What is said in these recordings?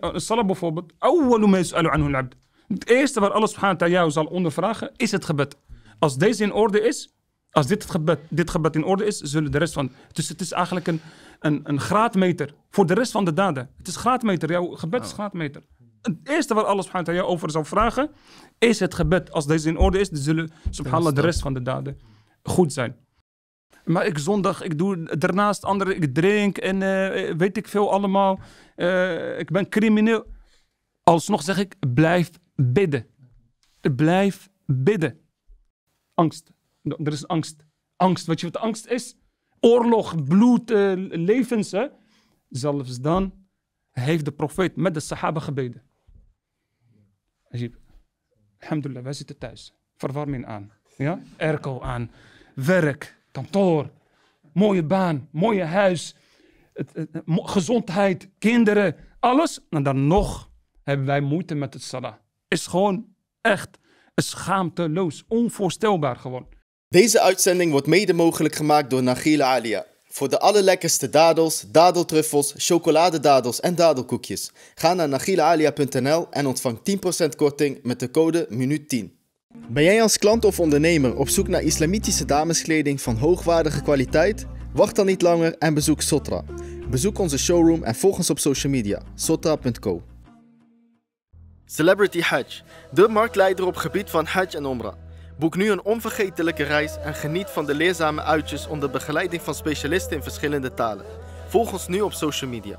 in eh, Salah bijvoorbeeld, het eerste waar Allah subhanahu wa zal ondervragen is het gebed. Als deze in orde is, als dit gebed, dit gebed in orde is, zullen de rest van. Dus het is eigenlijk een, een, een graadmeter voor de rest van de daden. Het is graadmeter, jouw gebed is oh. graadmeter. Het eerste waar Allah subhanahu wa over zal vragen is het gebed. Als deze in orde is, zullen subhanallah de rest van de daden goed zijn. Maar ik zondag, ik doe daarnaast andere, ik drink en eh, weet ik veel allemaal. Eh, ik ben crimineel. Alsnog zeg ik, blijf bidden. Blijf bidden. Angst. Er is angst. Angst. Weet je wat angst is? Oorlog, bloed, eh, levens. Hè? Zelfs dan heeft de profeet met de sahaba gebeden. Alhamdulillah, wij zitten thuis. Verwarming aan. Ja? Airco aan. Werk kantoor, mooie baan, mooie huis, het, gezondheid, kinderen, alles. En dan nog hebben wij moeite met het salah. Is gewoon echt schaamteloos, onvoorstelbaar gewoon. Deze uitzending wordt mede mogelijk gemaakt door Nagila Alia. Voor de allerlekkerste dadels, dadeltruffels, chocoladedadels en dadelkoekjes. Ga naar nagilaalia.nl en ontvang 10% korting met de code MINUUT10. Ben jij als klant of ondernemer op zoek naar islamitische dameskleding van hoogwaardige kwaliteit? Wacht dan niet langer en bezoek Sotra. Bezoek onze showroom en volg ons op social media, sotra.co. Celebrity Hajj, de marktleider op gebied van Hajj en Omra. Boek nu een onvergetelijke reis en geniet van de leerzame uitjes onder begeleiding van specialisten in verschillende talen. Volg ons nu op social media.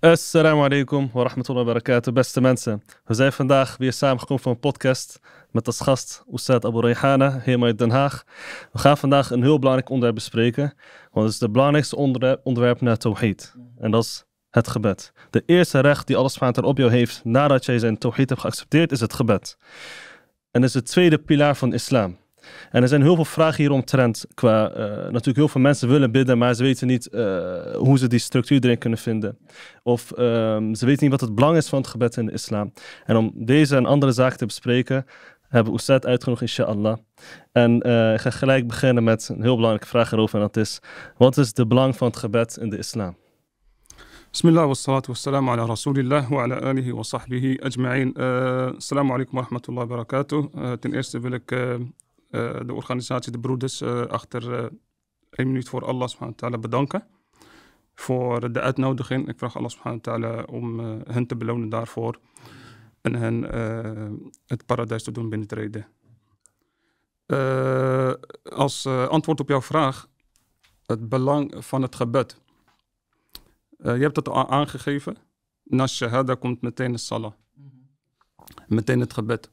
Assalamu alaikum wa rahmatullahi wa barakatuh, beste mensen. We zijn vandaag weer samengekomen voor een podcast met als gast Oustad Abu Rehana, helemaal uit Den Haag. We gaan vandaag een heel belangrijk onderwerp bespreken, want het is het belangrijkste onderwerp, na naar Tawhid. En dat is het gebed. De eerste recht die alles vader op jou heeft nadat jij zijn Tawhid hebt geaccepteerd, is het gebed. En dat is de tweede pilaar van islam. En er zijn heel veel vragen hieromtrend. Qua, eh, natuurlijk, heel veel mensen willen bidden, maar ze weten niet eh, hoe ze die structuur erin kunnen vinden. Of ehm, ze weten niet wat het belang is van het gebed in de islam. En om deze en andere zaken te bespreken, hebben Oestad uitgenodigd, inshallah. En uh, ik ga gelijk beginnen met een heel belangrijke vraag erover. En dat is, wat is de belang van het gebed in de islam? Bismillah wa salatu wa salam ala rasulillah wa ala alihi wa sahbihi ajma'in. Uh, assalamu alaikum wa rahmatullahi wa barakatuh. Eh, ten eerste wil ik de organisatie, de broeders, achter één minuut voor Allah subhanahu wa ta'ala bedanken. Voor de uitnodiging. Ik vraag Allah subhanahu wa ta'ala om hen te belonen daarvoor en hen eh, het paradijs te doen binnentreden. Eh, als eh, antwoord op jouw vraag, het belang van het gebed. je hebt het al aangegeven. Na shahada komt meteen de salah. Mhm. Meteen het gebed.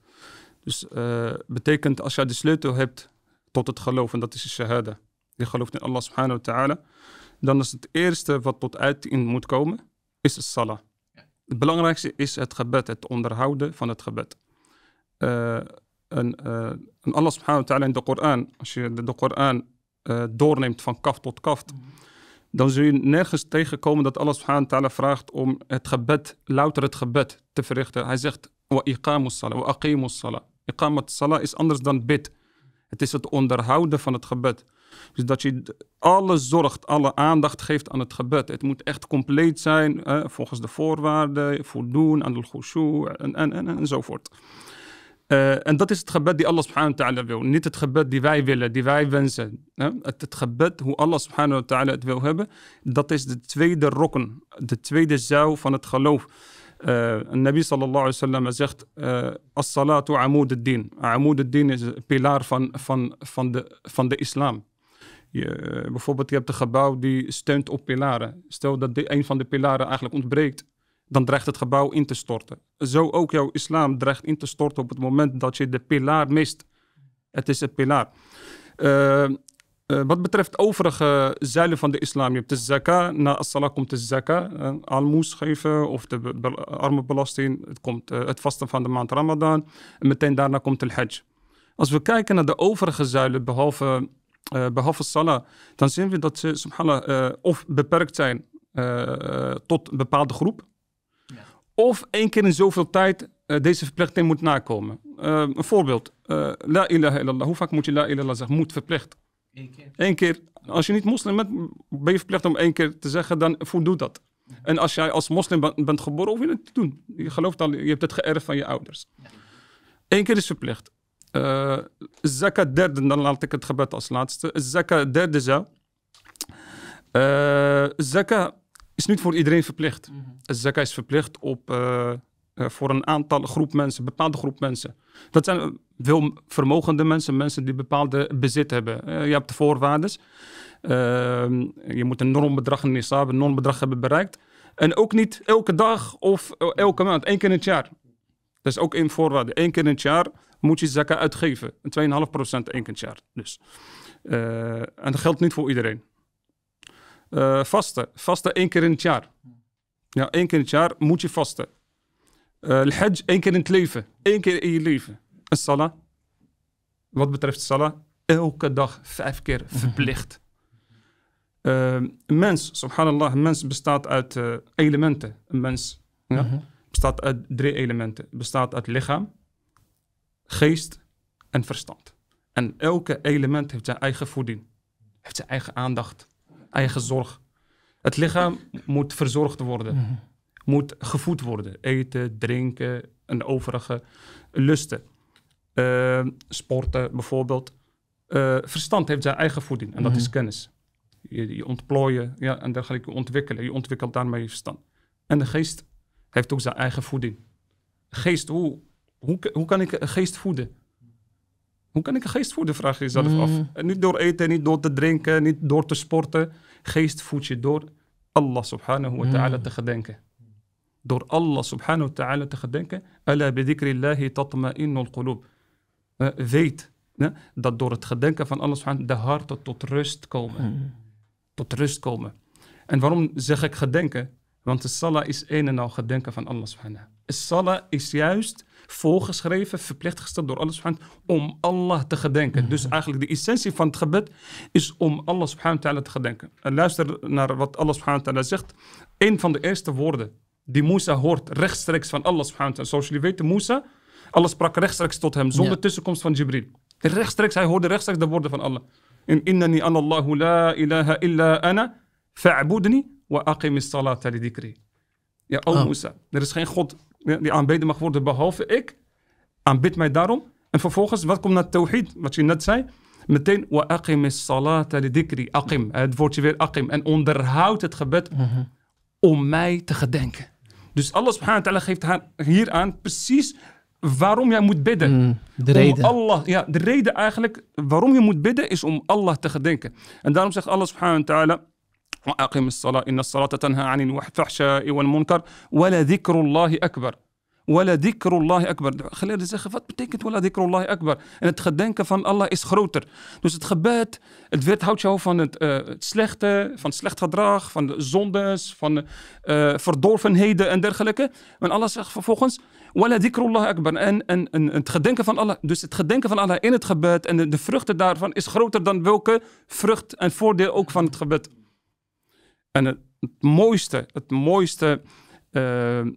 Dus uh, betekent als je de sleutel hebt tot het geloof, en dat is de shahada, je gelooft in Allah subhanahu wa ta'ala, dan is het eerste wat tot uiting moet komen, is de salah. Het belangrijkste is het gebed, het onderhouden van het gebed. Uh, en, eh, en, Allah subhanahu wa ta'ala in de Koran, als je de, Koran eh, doorneemt van kaft tot kaft, mhm. dan zul je nergens tegenkomen dat Allah subhanahu wa ta'ala vraagt om het gebed, louter het gebed te verrichten. Hij zegt, wa iqamus salah, wa aqimus salah. Iqamat is anders dan bid. Het is het onderhouden van het gebed. Dus dat je alle zorgt, alle aandacht geeft aan het gebed. Het moet echt compleet zijn volgens de voorwaarden, voldoen aan de khushu en, en, en, enzovoort. Eh, en dat is het gebed die Allah subhanahu wa ta'ala wil. Niet het gebed die wij willen, die wij wensen. Hè? Het, gebed hoe Allah subhanahu wa ta'ala het wil hebben, dat is de tweede rokken, de tweede zuil van het geloof. Uh, Nabi sallallahu alayhi wa sallam zegt, eh, as-salatu amud din Amud din is een pilaar van, van, van, de, van de islam. Eh, bijvoorbeeld, je hebt een gebouw die steunt op pilaren. Stel dat één een van de pilaren eigenlijk ontbreekt, dan dreigt het gebouw in te storten. Zo ook jouw islam dreigt in te storten op het moment dat je de pilaar mist. Het is het pilaar. Eh, eh, wat betreft overige zuilen van de islam, je hebt de zakah, na as-salah komt de zakah, uh, almoes geven of de be armenbelasting, het, komt, het vasten van de maand Ramadan en meteen daarna komt de hajj. Als we kijken naar de overige zuilen, behalve eh, behalve Salah, dan zien we dat ze subhanallah eh, of beperkt zijn eh, tot een bepaalde groep. Ja. Of één keer in zoveel tijd deze verplichting moet nakomen. een voorbeeld, la ilaha illallah. Hoe vaak moet je la ilallah zeggen? Moet verplicht. Eén keer. Eén keer. Als je niet moslim bent, ben je verplicht om één keer te zeggen, dan voldoet dat. En als jij als moslim bent geboren, wil je het te doen. Je gelooft al, je hebt het geërfd van je ouders. Eén keer is verplicht. Eh, Zaka derde, dan laat ik het gebed als laatste. Zaka derde zou. Uh, is niet voor iedereen verplicht. Mm is verplicht op, eh, voor een aantal groep mensen, bepaalde groep mensen. Dat zijn veel vermogende mensen, mensen die bepaalde bezit hebben. je hebt de voorwaarden. je moet een normbedrag in nisab, een non-bedrag hebben bereikt. En ook niet elke dag of elke maand, één keer in het jaar. Dat is ook één voorwaarde. Eén keer in het jaar moet je zakken uitgeven. 2,5% jaar dus. Uh, en dat geldt niet voor iedereen. Uh, vasten. Vasten één keer in het jaar. Ja, één keer in het jaar moet je vasten. Eh, Al-Hajj één keer in het leven. Eén keer in je leven. En Salah. Wat betreft Salah, elke dag vijf keer mhm. verplicht. een mens, subhanallah, een mens bestaat uit elementen. Een mens ja? Mhm. bestaat uit drie elementen. Bestaat uit lichaam, geest en verstand. En elke element heeft zijn eigen voeding, heeft zijn eigen aandacht, eigen zorg. Het lichaam moet verzorgd worden, mhm. moet gevoed worden. Eten, drinken en overige lusten. Ehm, sporten bijvoorbeeld. Eh, verstand heeft zijn eigen voeding en dat mhm. is kennis. Je, je ontplooien ja, en dergelijke ontwikkelen. Je ontwikkelt daarmee je verstand. En de geest heeft ook zijn eigen voeding. Geest, hoe hoe, hoe kan ik een geest voeden? Hoe kan ik een geest voeden, vraag je jezelf af. Mm. niet door eten, niet door te drinken, niet door te sporten. Geest voed je door Allah subhanahu wa mm. ta'ala te gedenken. Door Allah subhanahu wa ta'ala te gedenken. Ala bidikrillahi tatma'innul qulub. Eh, weet dat door het gedenken van Allah subhanahu de harten tot rust komen. Mm. Tot rust komen. En waarom zeg ik gedenken? Want de salah is een en al gedenken van Allah subhanahu. De salah is juist voorgeschreven, verplicht gesteld door Allah subhanahu wa om Allah te gedenken. Mhm. Dus eigenlijk de essentie van het gebed is om Allah subhanahu wa te gedenken. En luister naar wat Allah subhanahu wa zegt. Een van de eerste woorden die Musa hoort rechtstreeks van Allah subhanahu wa Zoals jullie weten, Musa, Allah sprak rechtstreeks tot hem zonder tussenkomst van Jibril. Rechtstreeks, hij hoorde rechtstreeks de woorden van Allah. In innani anallahu la ilaha illa ana fa'budni wa aqim salata li dikri. Ja, o oh. Ah. Musa, er is geen God die aanbeden mag worden behalve ik. Aanbid mij daarom. En vervolgens, wat komt naar tawhid? Wat je net zei. Meteen, wa aqim is salat, dikri. Aqim, het woordje weer aqim. En onderhoud het gebed mhm. om mij te gedenken. Dus Allah subhanahu wa ta'ala geeft haar hier precies waarom jij moet bidden. Mm, de reden. Om Allah, ja, de reden eigenlijk waarom je moet bidden is om Allah te gedenken. En daarom zegt Allah subhanahu wa ta'ala... وأقم de إن الصلاة تنهى عن الفحشاء والمنكر ولذكر الله أكبر ولذكر الله Akbar. Geleerden zeggen, wat betekent Wala Akbar? En het gedenken van Allah is groter. Dus het gebed, het werd, jou van eh, het, slechte, van slecht gedrag, van de zondes, van eh, verdorvenheden en dergelijke. En Allah zegt vervolgens, Wala Dhikrullah Akbar. En, en, een het gedenken van Allah, dus het gedenken van Allah in het gebed en de, de vruchten daarvan is groter dan welke vrucht en voordeel ook van het gebed. En het, mooiste, het mooiste eh,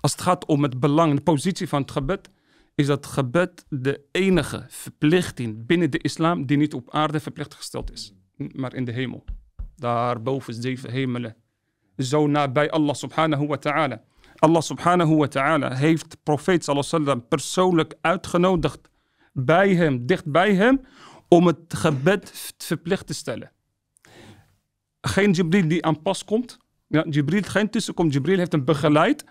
als het gaat om het belang, de positie van het gebed, is dat gebed de enige verplichting binnen de islam die niet op aarde verplicht gesteld is, maar in de hemel. Daar boven zeven hemelen. Zo nabij Allah subhanahu wa ta'ala. Allah subhanahu wa ta'ala heeft profeet sallallahu persoonlijk uitgenodigd bij hem, dicht bij hem, om het gebed verplicht te stellen geen Jibril die aan pas komt. Ja, Jibril geen tussenkomt. Jibril heeft hem begeleid.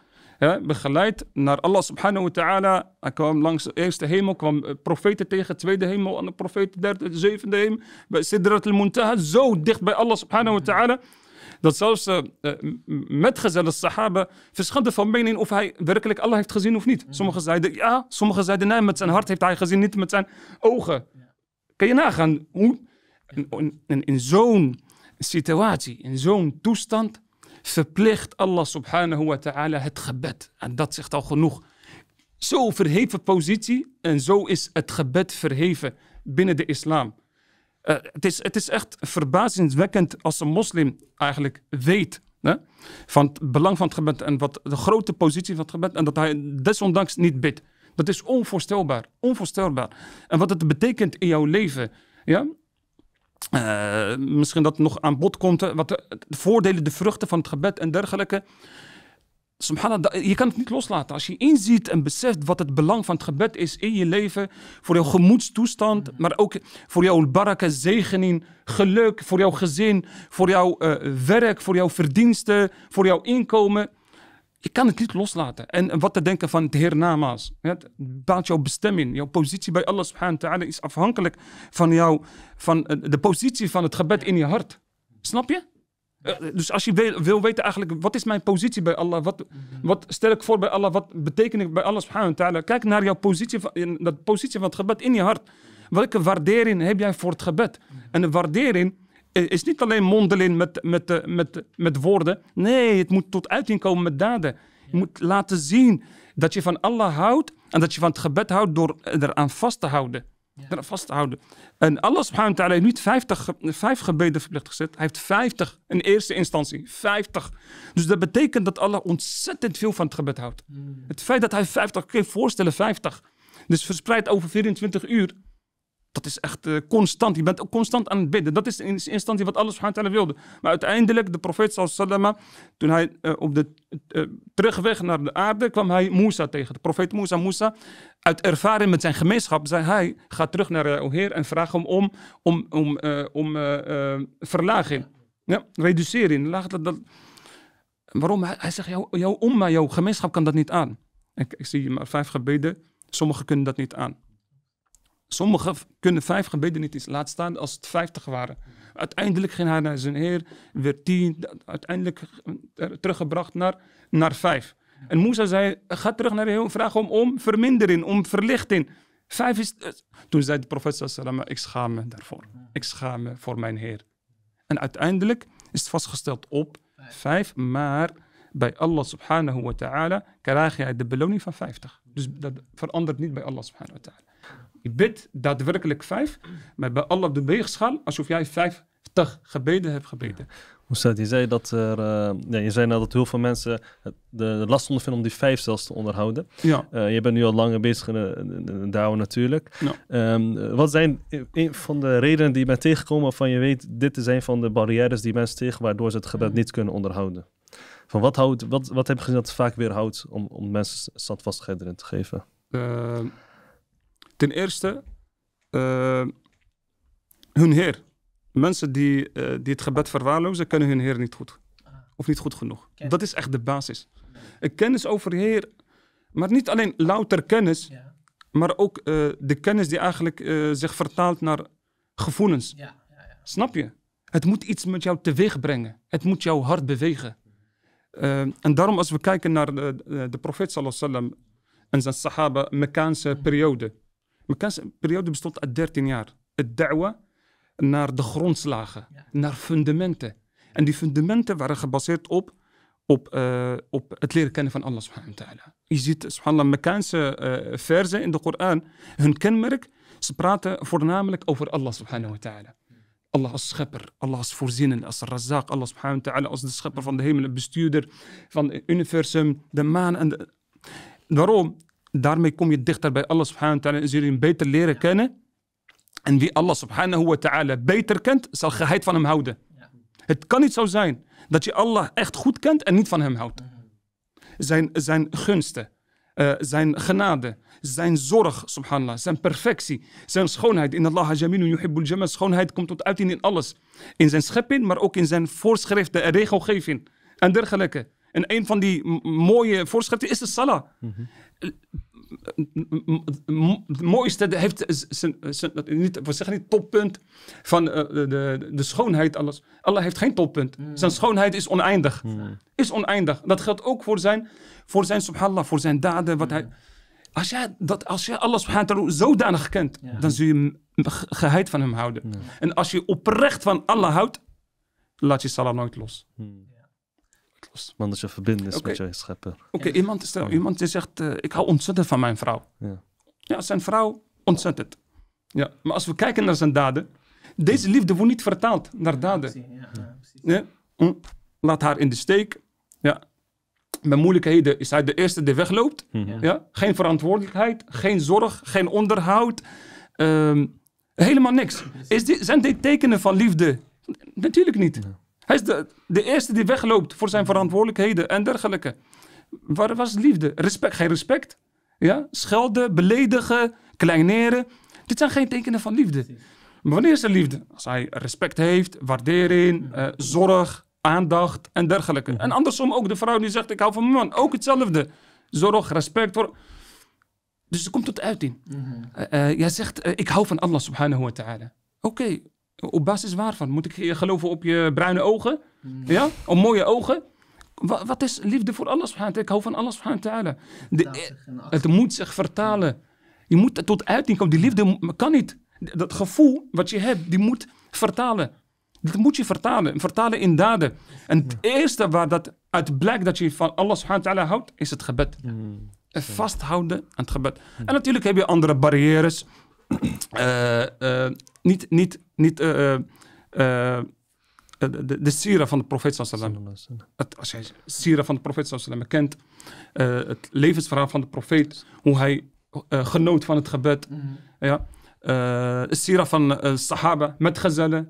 begeleid naar Allah subhanahu wa ta'ala. Hij kwam langs de eerste hemel, kwam eh, profeten tegen, tweede hemel, en de profeten, derde, zevende hemel. Bij Sidrat al-Muntaha, zo dicht bij Allah subhanahu wa ta'ala. Dat zelfs uh, metgezellen sahaba verschillen van mening of hij werkelijk Allah heeft gezien of niet. Sommigen zeiden ja, sommigen zeiden nee, met zijn hart heeft hij gezien, niet met zijn ogen. Kan je nagaan hoe in, in, in zo'n situatie, in zo'n toestand, verplicht Allah subhanahu wa ta'ala het gebed. En dat zegt al genoeg. Zo verheven positie en zo is het gebed verheven binnen de islam. Eh, het, is, het is echt verbazingwekkend als een moslim eigenlijk weet hè, van het belang van het gebed en wat de grote positie van het gebed en dat hij desondanks niet bidt. Dat is onvoorstelbaar, onvoorstelbaar. En wat het betekent in jouw leven. Ja? Eh, misschien dat nog aan bod komt. Eh, wat de, voordelen, de vruchten van het gebed en dergelijke. Subhanallah, je kan het niet loslaten. Als je inziet en beseft wat het belang van het gebed is in je leven. Voor jouw gemoedstoestand. Mm-hmm. Maar ook voor jouw baraka, zegening, geluk. Voor jouw gezin. Voor jouw eh, werk. Voor jouw verdiensten. Voor jouw inkomen. Je kan het niet loslaten. En wat te denken van het hernamas. Het bepaalt jouw bestemming. Jouw positie bij Allah subhanahu wa ta'ala is afhankelijk van, jou, van eh, de positie van het gebed in je hart. Snap je? Eh, dus als je wil weten eigenlijk, wat is mijn positie bij Allah? Wat, wat stel ik voor bij Allah? Wat betekent ik bij Allah subhanahu wa ta'ala? Kijk naar jouw positie, van, dat positie van het gebed in je hart. Welke waardering heb jij voor het gebed? En de waardering eh, is niet alleen mondeling met, met, eh, met, met woorden. Nee, het moet tot uiting komen met daden. Je moet laten zien dat je van Allah houdt en dat je van het gebed houdt door eraan vast te houden. Eraan vast te houden. En Allah subhanahu wa heeft niet vijf gebeden verplicht gezet. Hij heeft 50 in eerste instantie. 50. Dus dat betekent dat Allah ontzettend veel van het gebed houdt. Hmm. Het feit dat hij 50 keer voorstellen, 50. Dus verspreid over 24 uur dat is echt eh, constant. Je bent ook constant aan het bidden. Dat is in eerste instantie wat Allah subhanahu wa wilde. Maar uiteindelijk, de profeet sallallahu toen hij eh, op de eh, terugweg naar de aarde kwam hij Musa tegen. De profeet Musa, Musa, uit ervaring met zijn gemeenschap, zei hij, ga terug naar jouw heer en vraag hem om, om, om, om verlaging. Ja, reducering. Laag dat. Waarom? Hij, zegt, jouw, jouw omma, jouw gemeenschap kan dat niet aan. Ik, ik zie maar vijf gebeden, sommigen kunnen dat niet aan. Sommigen kunnen vijf gebeden niet eens laten staan als het vijftig waren. Uiteindelijk ging hij naar zijn Heer, weer tien, uiteindelijk eh, teruggebracht naar, naar vijf. En Moesa zei, ga terug naar de Heer vraag om, om vermindering, om verlichting. Vijf is... Eh, toen zei de profeet ik schaam me daarvoor. Ik schaam me voor mijn Heer. En uiteindelijk is het vastgesteld op vijf, maar bij Allah subhanahu wa ta'ala krijg jij de beloning van vijftig. Dus dat verandert niet bij Allah subhanahu wa ta'ala. Je bidt daadwerkelijk vijf, maar bij Allah op de weegschaal alsof jij vijftig gebeden hebt gebeden. Oestad, je zei, dat er, eh, je zei nou dat heel veel mensen de, last last ondervinden om die vijf zelfs te onderhouden. Ja. Eh, je bent nu al langer bezig in, de natuurlijk. Ja. Ehm, wat zijn een van de redenen die je bent tegengekomen van je weet, dit zijn van de barrières die mensen tegen waardoor ze het gebed niet kunnen onderhouden? Van wat, houdt, wat, wat heb je gezien dat vaak weerhoudt om, om mensen standvastigheid erin te geven? Ehm, Ten eerste, eh, hun Heer. Mensen die, eh, die het gebed verwaarlozen, kennen hun Heer niet goed. Of niet goed genoeg. Dat is echt de basis. Een kennis dus over Heer, maar niet alleen louter kennis, maar ook eh, de kennis die eigenlijk zich vertaalt naar gevoelens. Ja, ja, Snap je? Het moet iets met jou teweeg brengen. Het moet jouw hart bewegen. en daarom, als we kijken naar de, de profeet sallallahu en zijn sahaba, Mekkaanse mm. periode periode bestond uit 13 jaar. Het da'wa naar de grondslagen, naar fundamenten. En die fundamenten waren gebaseerd op, op, eh, op het leren kennen van Allah subhanahu wa ta'ala. Je ziet, subhanallah, Mekkaanse uh, verzen in de Koran, hun kenmerk, ze praten voornamelijk over Allah subhanahu wa ta'ala. Allah als schepper, Allah als voorzienende, als razak, Allah subhanahu wa ta'ala als de schepper van de hemel, bestuurder van het universum, de maan en de... Waarom? daarmee kom je dichter bij Allah subhanahu wa ta'ala en zul je hem beter leren kennen. En wie Allah subhanahu wa ta'ala beter kent, zal geheid van hem houden. Het kan niet zo zijn dat je Allah echt goed kent en niet van hem houdt. Mhm. Zijn, zijn gunsten, eh, zijn genade, zijn zorg, subhanallah, zijn perfectie, zijn schoonheid. In Allah jaminu yuhibbul jamal, schoonheid komt tot uiting in alles. In zijn schepping, maar ook in zijn voorschriften regelgeving en dergelijke. En een van die mooie voorschriften is de salah. Mhm het mooiste, heeft zijn, niet, we zeggen niet toppunt van eh, de, de schoonheid, alles. Allah heeft geen toppunt. Hmm. Zijn schoonheid is oneindig. Hmm. Is oneindig. Dat geldt ook voor zijn, voor zijn subhanallah, voor zijn daden. Wat hij, hmm. als, je dat, als jij Allah subhanahu zodanig kent, dan zul je geheid van hem houden. En als je oprecht van Allah houdt, laat je salah nooit los man dat je verbinding okay. met je scheppen. Oké, iemand, is, iemand die zegt, eh, ik hou ontzettend van mijn vrouw. Ja, zijn vrouw ontzettend. Ja, maar als we kijken naar zijn daden, deze liefde wordt niet vertaald naar daden. Hm? Laat haar in de steek. Ja, met moeilijkheden is hij de eerste die wegloopt. Mhm. Ja. Geen verantwoordelijkheid, geen zorg, geen onderhoud. Ehm, helemaal niks. Is zijn dit tekenen van liefde? Natuurlijk niet. Hij is de, eerste die wegloopt voor zijn verantwoordelijkheden en dergelijke. Waar was liefde? Respect, geen respect. Ja? Schelden, beledigen, kleineren. Dit zijn geen tekenen van liefde. Maar wanneer is er liefde? Als hij respect heeft, waardering, mhm. eh, zorg, aandacht en dergelijke. Mhm. En andersom ook de vrouw die zegt: Ik hou van mijn man. Ook hetzelfde. Zorg, respect voor. Dus ze komt tot uiting. Mhm. Eh, eh, jij zegt: Ik hou van Allah subhanahu wa ta'ala. Oké, op basis waarvan? Moet ik eh, geloven op je bruine ogen? Hmm. Ja? Op mooie ogen? Wat, is liefde voor alles? Ik hou van alles. Eh, het moet zich vertalen. Je moet tot uiting komen. Die liefde kan niet. Dat gevoel wat je hebt, die moet vertalen. Dat moet je vertalen. Vertalen in daden. En het eerste waar dat uit blijkt dat je van Allah subhanahu houdt, is het gebed. Hmm. En Vasthouden aan het gebed. Hmm. En natuurlijk heb je andere barrières. Eh, eh, niet, niet, niet eh, de, de, de sira van de profeet sallallahu Het, als jij sira van de profeet sallallahu kent, uh, het levensverhaal van de profeet, hoe hij genoot van het gebed, mhm. ja. de sira van sahaba, met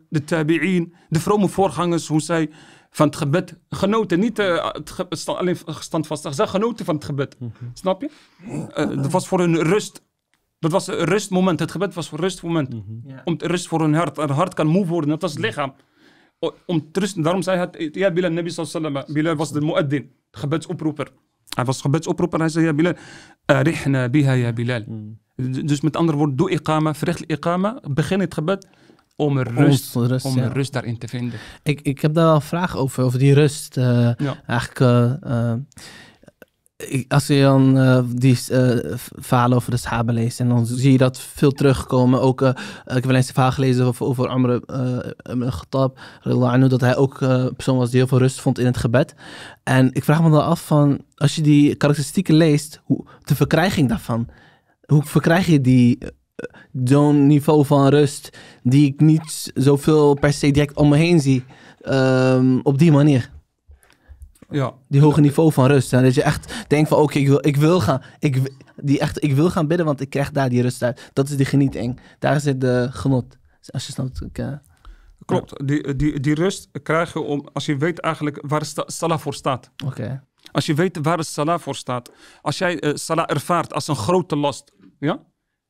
de tabi'in, de vrome voorgangers, hoe zij van het gebed genoten. Niet het ge alleen standvastig, zij genoten van het gebed. Mhm. Snap je? dat was voor hun rust dat was een rustmoment. Het gebed was een rustmoment. Mhm. Om rust voor hun hart. een hart kan moe worden. Dat was het mhm. lichaam. om te rusten. Daarom zei hij, ja Bilal, Nabi sallallahu Bilal was de mueddin. Gebedsoproeper. Hij was gebedsoproeper. Hij zei, ja Bilal, arihna biha ya Bilal. Mhm. Dus met andere woorden, doe ikama, verricht ikama. Begin het gebed om rust, om rust daarin te vinden. Ik, ik heb daar wel een vraag over, over die rust. Uh, Eigenlijk... Eh, eh, als je dan eh, die uh, verhalen over de schaben leest en dan zie je dat veel terugkomen. Ook, eh, ik heb wel eens een verhaal gelezen over, over Amr al Khattab, dat hij ook een persoon was die heel veel rust vond in het gebed. En ik vraag me dan af van, als je die karakteristieken leest, hoe, de verkrijging daarvan. Hoe verkrijg je die zo'n niveau van rust die ik niet zoveel per se direct om me heen zie, ehm, op die manier? Ja. Die hoge niveau van rust. En dat je echt denkt van oké, ik, wil, ik wil gaan. Ik, die echt, ik wil gaan bidden, want ik krijg daar die rust uit. Dat is die genieting. Daar zit de genot. Als je snapt. Klopt. Die, die, die rust krijg je om, als je weet eigenlijk waar Salah voor staat. Als je weet waar Salah voor staat. Als jij uh, Salah ervaart als een grote last. Ja?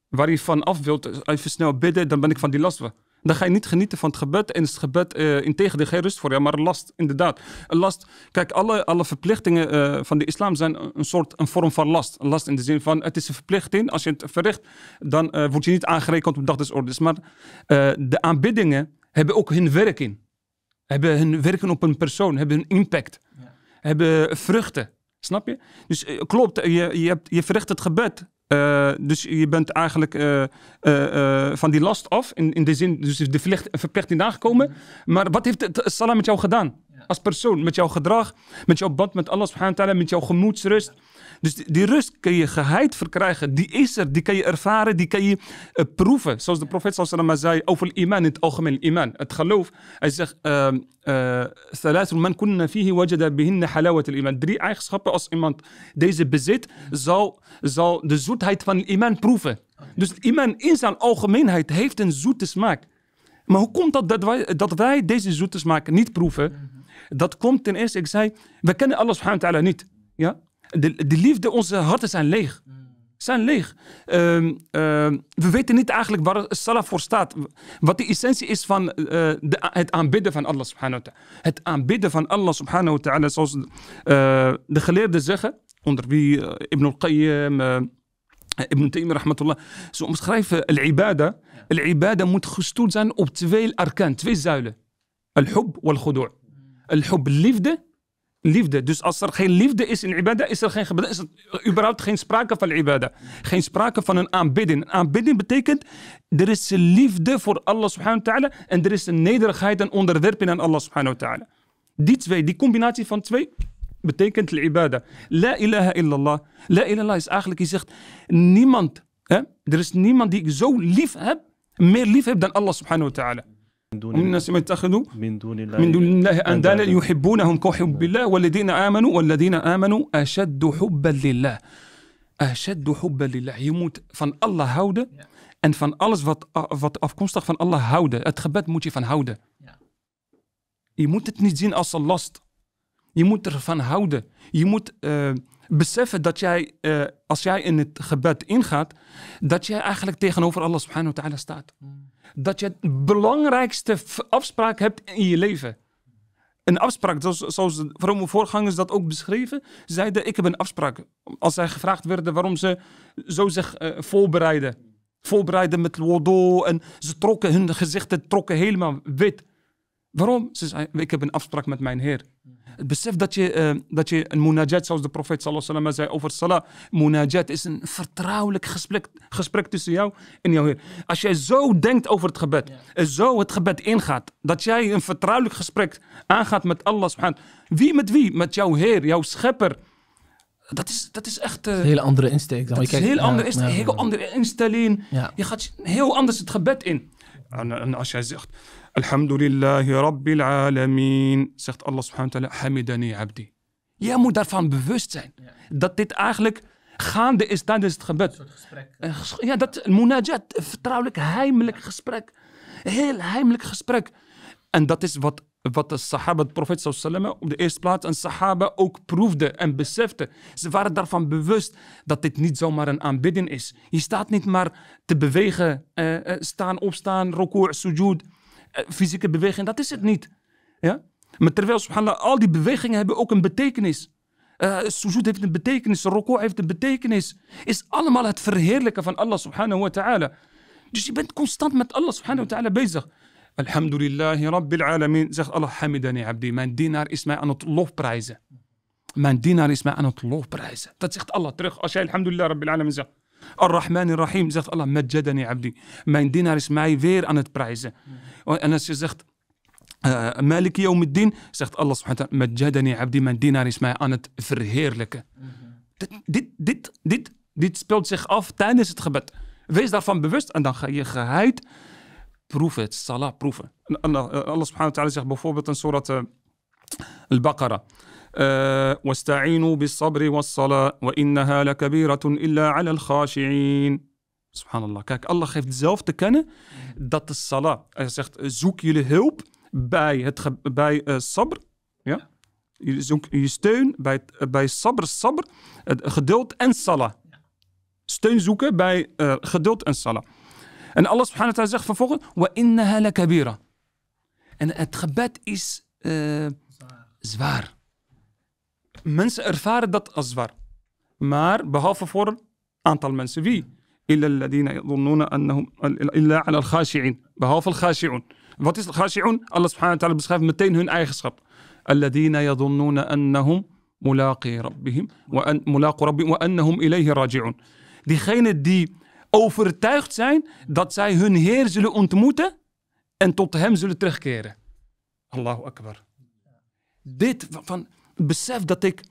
Waar je van af wilt, eh, even snel bidden, dan ben ik van die last. weg dan ga je niet genieten van het gebed. En het gebed, uh, in tegendeel, geen rust voor je, maar last, inderdaad. Een last. Kijk, alle, alle verplichtingen eh, van de islam zijn een soort, een vorm van last. Een last in de zin van, het is een verplichting. Als je het verricht, dan eh, word je niet aangerekend op dag des Maar de aanbiddingen hebben ook hun werk in. Hebben hun werken op een persoon, hebben hun impact. Hebben vruchten. Snap je? Dus klopt, je, je, hebt, je verricht het gebed. Eh, dus je bent eigenlijk eh, eh, van die last af. In, in de zin, dus de verplichting nagekomen. Mhm. Maar wat heeft het salam met jou gedaan? Als persoon, met jouw gedrag, met jouw band met Allah met jouw gemoedsrust. Dus die, rust kun je geheid verkrijgen. Die is er, die kan je ervaren, die kun je eh, proeven. Zoals de profeet sallallahu zei over iman in het algemeen, iman, het geloof. Hij zegt, ehm, eh, Drie eigenschappen als iemand deze bezit, zal, zal de zoetheid van iman proeven. Dus iman in zijn algemeenheid heeft een zoete smaak. Maar hoe komt dat wij, dat wij deze zoete smaak niet proeven? Dat komt ten eerste, ik zei, we kennen Allah subhanahu wa ta'ala niet. Ja? de, liefde, onze harten zijn leeg. Zijn leeg. Ehm, ehm, we weten niet eigenlijk waar salaf voor staat. Wat de essentie is van eh, de, het aanbidden van Allah subhanahu wa ta'ala. Het aanbidden van Allah subhanahu wa ta'ala, zoals eh, de geleerden zeggen, onder wie eh, Ibn al-Qayyim, Ibn Taymiyyah rahmatullah, ze omschrijven al-ibada. Al-ibada moet gestoeld zijn op twee arkan, twee zuilen. Al-hub wal-khudu'. Al-hub, liefde liefde. Dus als er geen liefde is in ibadah, is er geen is überhaupt geen sprake van ibadah. Geen sprake van een aanbidding. Een aanbidding betekent, er is liefde voor Allah subhanahu wa ta'ala en er is een nederigheid en onderwerping aan Allah subhanahu wa ta'ala. Die twee, die combinatie van twee, betekent ibadah. La ilaha illallah. La ilaha is eigenlijk, je zegt, niemand, hè? er is niemand die ik zo lief heb, meer lief heb dan Allah subhanahu wa ta'ala. من دون الناس من اتخذوا من دون الله من دون الله اندادا يحبونهم كحب الله والذين امنوا والذين امنوا اشد حبا لله اشد حبا lillah. Je moet van Allah houden ja. en van alles wat, wat afkomstig van Allah houden. Het gebed moet je van houden. Ja. Je moet het niet zien als een last. Je moet ervan houden. Je moet uh, beseffen dat jij, uh, als jij in het gebed ingaat, dat jij eigenlijk tegenover Allah subhanahu wa ta'ala staat. Hmm. dat je het belangrijkste afspraak hebt in je leven. Een afspraak, zoals, zoals de voorgangers dat ook beschreven, zeiden ik heb een afspraak. Als zij gevraagd werden waarom ze zo zich uh, voorbereiden. Voorbereiden met wudu en ze trokken hun gezichten trokken helemaal wit. Waarom? Ze zei ik heb een afspraak met mijn Heer. Het besef dat je, eh, dat je een munajat, zoals de profeet sallallahu zei over salah. Munajat is een vertrouwelijk gesprek, gesprek tussen jou en jouw Heer. Als jij zo denkt over het gebed. En zo het gebed ingaat. Dat jij een vertrouwelijk gesprek aangaat met Allah subhanahu Wie met wie? Met jouw Heer, jouw schepper. Dat is, dat is echt... Eh, is een hele andere insteek. Dan. Dat is heel, andere, ja, is heel andere instelling. Je gaat heel anders het gebed in. en als jij zegt... Alhamdulillahi Rabbil Alameen, zegt Allah subhanahu wa ta'ala, Hamidani Abdi. Jij moet daarvan bewust zijn. Dat dit eigenlijk gaande is tijdens het gebed. Een soort gesprek. Ja, dat munajat, vertrouwelijk, heimelijk gesprek. Heel heimelijk gesprek. En dat is wat, wat de sahaba, de profeet sallam, op de eerste plaats en sahaba ook proefde en besefte. Ze waren daarvan bewust dat dit niet zomaar een aanbidding is. Je staat niet maar te bewegen, eh, eh staan, opstaan, rokoor, sujud. Eh, fysieke beweging. Dat is het niet. Ja? Maar terwijl, al die bewegingen hebben ook een betekenis. Uh, sujud heeft een betekenis, roko heeft een betekenis. Is allemaal het verheerlijken van Allah subhanahu wa ta'ala. Dus je bent constant met Allah subhanahu wa ta'ala bezig. Alhamdulillahi rabbil alamin, zegt Allah hamidani abdi. Mijn dienaar is mij aan het prijzen. Mijn dienaar is mij aan het prijzen. Dat zegt Allah terug als jij alhamdulillah rabbil alamin zegt. Ar-Rahman Ar-Rahim, zegt Allah, Majjadani Abdi. Mijn dienaar is mij weer aan het prijzen. Hmm. En als je zegt, uh, Malik Yawmuddin, zegt Allah subhanahu wa ta'ala, Majjadani Abdi, mijn dienaar is mij aan het verheerlijken. Hmm. dit, dit, dit, dit, dit speelt zich af tijdens het gebed. Wees daarvan bewust en dan ga je geheid proeven, het salah proeven. Allah, eh, Allah subhanahu wa ta'ala zegt bijvoorbeeld in surat uh, Al-Baqarah. واستعينوا بالصبر والصلاة وإنها لكبيرة إلا على الخاشعين Subhanallah. Kijk, Allah geeft zelf te kennen dat de salah. Hij zegt, zoek jullie hulp bij, het, bij uh, sabr. Ja? Jullie zoek je steun bij, uh, bij sabr, sabr, geduld en salah. Steun zoeken bij eh, geduld en salah. En Allah subhanahu wa ta'ala zegt vervolgens, wa innaha kabira. En het gebed is zwaar. mensen ervaren dat als zwaar. Maar behalve voor een aantal mensen. Wie? إلا الذين يظنون أنهم إلا على الخاشعين behalve الخاشعون wat is الخاشعون Allah subhanahu wa ta'ala beschrijft meteen hun eigenschap الذين يظنون أنهم ملاقي ربهم وأن ملاقوا ربهم وأنهم إليه راجعون diegenen die overtuigd zijn dat zij hun Heer zullen ontmoeten en tot Hem zullen terugkeren. Allahu Akbar. Dit van, besef dat ik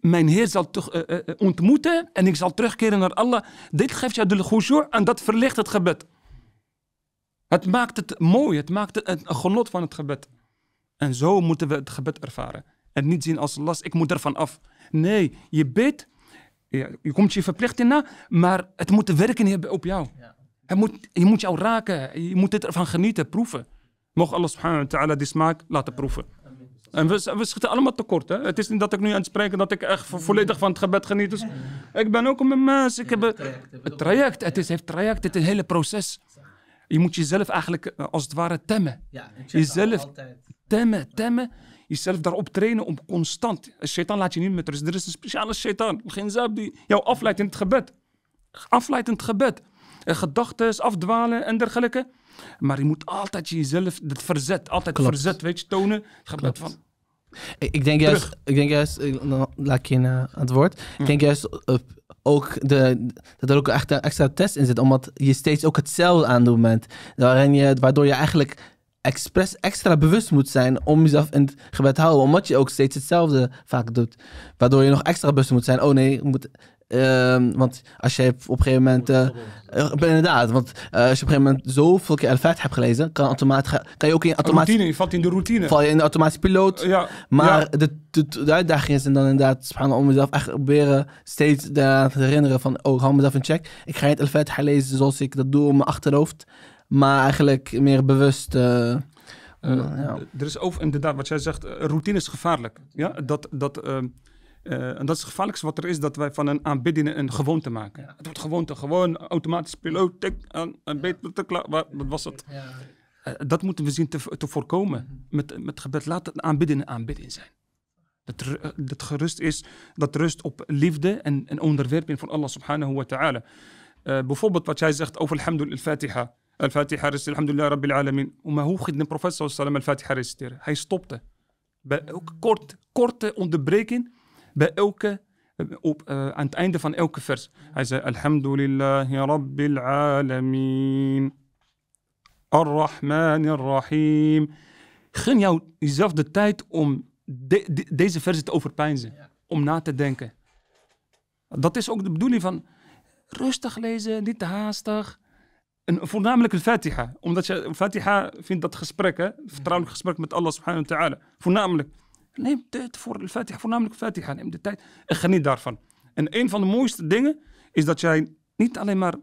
mijn Heer zal toch, eh, eh, eh, ontmoeten en ik zal terugkeren naar Allah. Dit geeft je de khushu' en dat verlicht het gebed. Het maakt het mooi, het maakt het een genot van het gebed. En zo moeten we het gebed ervaren. En niet zien als last, ik moet ervan af. Nee, je bidt, je, komt je verplichting na, maar het moet werken op jou. Het moet, je moet jou raken, je moet het ervan genieten, proeven. Mocht Allah subhanahu wa ta'ala die smaak laten proeven. En we, schieten allemaal tekort. Hè? Het is niet dat ik nu aan het spreken dat ik echt volledig van het gebed geniet. Dus ik ben ook een mens. Ik heb een, het traject. Het is, heeft traject. Het is een hele proces. Je moet jezelf eigenlijk eh, als het ware temmen. jezelf temmen, temmen. Jezelf daarop trainen om constant. Shaitan laat je niet met rust. Er is een speciale shaitan. Geen zaab die jou afleidt in het gebed. Afleidt in het gebed. Gedachten, afdwalen en dergelijke. Maar je moet altijd jezelf, dat verzet, altijd het verzet, weet je, tonen. Gebed van... Ik denk juist, ik denk juist, laat ik je uh, het woord. Ik hm. denk juist eh, ook de, dat er ook echt een extra test in zit, omdat je steeds ook hetzelfde aan doet bent. je, waardoor je eigenlijk expres extra bewust moet zijn om jezelf in het gebed te houden, omdat je ook steeds hetzelfde vaak doet. Waardoor je nog extra bewust moet zijn, oh nee, ik moet Ehm, want als je op een gegeven moment. Eh, eh, inderdaad, want eh, als je op een gegeven moment zoveel keer al hebt gelezen, kan, automatisch, kan je ook in automatisch. Routine, je valt in de routine. Val je in de automatische piloot. Ja, maar De, de, uitdaging is en dan inderdaad, om mezelf echt proberen steeds daaraan te herinneren van, oh, hou mezelf in check. Ik ga niet al gaan lezen zoals ik dat doe op mijn achterhoofd, maar eigenlijk meer bewust. ja. Er is over, inderdaad, wat jij zegt, routine is gevaarlijk. Ja? Dat. dat ehm, eh, en dat is het gevaarlijkste wat er is, dat wij van een aanbidding een gewoonte maken. Ja. Het wordt gewoonte, gewoon automatisch piloot, tik, aan, beter, klaar, wat was het? Ja. Eh, dat moeten we zien te, voorkomen. Mhm. Met, met gebed, laat het aanbidden een aanbidding zijn. Dat, eh, dat gerust is, dat rust op liefde en, onderwerping van Allah subhanahu wa ta'ala. bijvoorbeeld wat jij zegt over alhamdulillah al-fatiha. Al-fatiha is alhamdulillah rabbil alamin. Maar hoe ging de professor al-fatiha reciteren? Hij stopte. Bij, ook kort, korte onderbreking bij elke, eh, op, uh, aan het einde van elke vers. Hij zei, Alhamdulillahi Rabbil Alameen. Ar-Rahman Ar-Rahim. Gun jou jezelf de tijd om deze versie te overpeinzen. Om na te denken. Dat is ook de bedoeling van rustig lezen, niet te haastig. voornamelijk het Fatiha. Omdat je Fatiha vindt dat gesprek, hè? vertrouwelijk gesprek met Allah subhanahu wa ta'ala. Voornamelijk. Neem tijd voor de Fatiha, voornamelijk Fatiha. Neem de tijd en geniet daarvan. En een van de mooiste dingen is dat jij niet alleen maar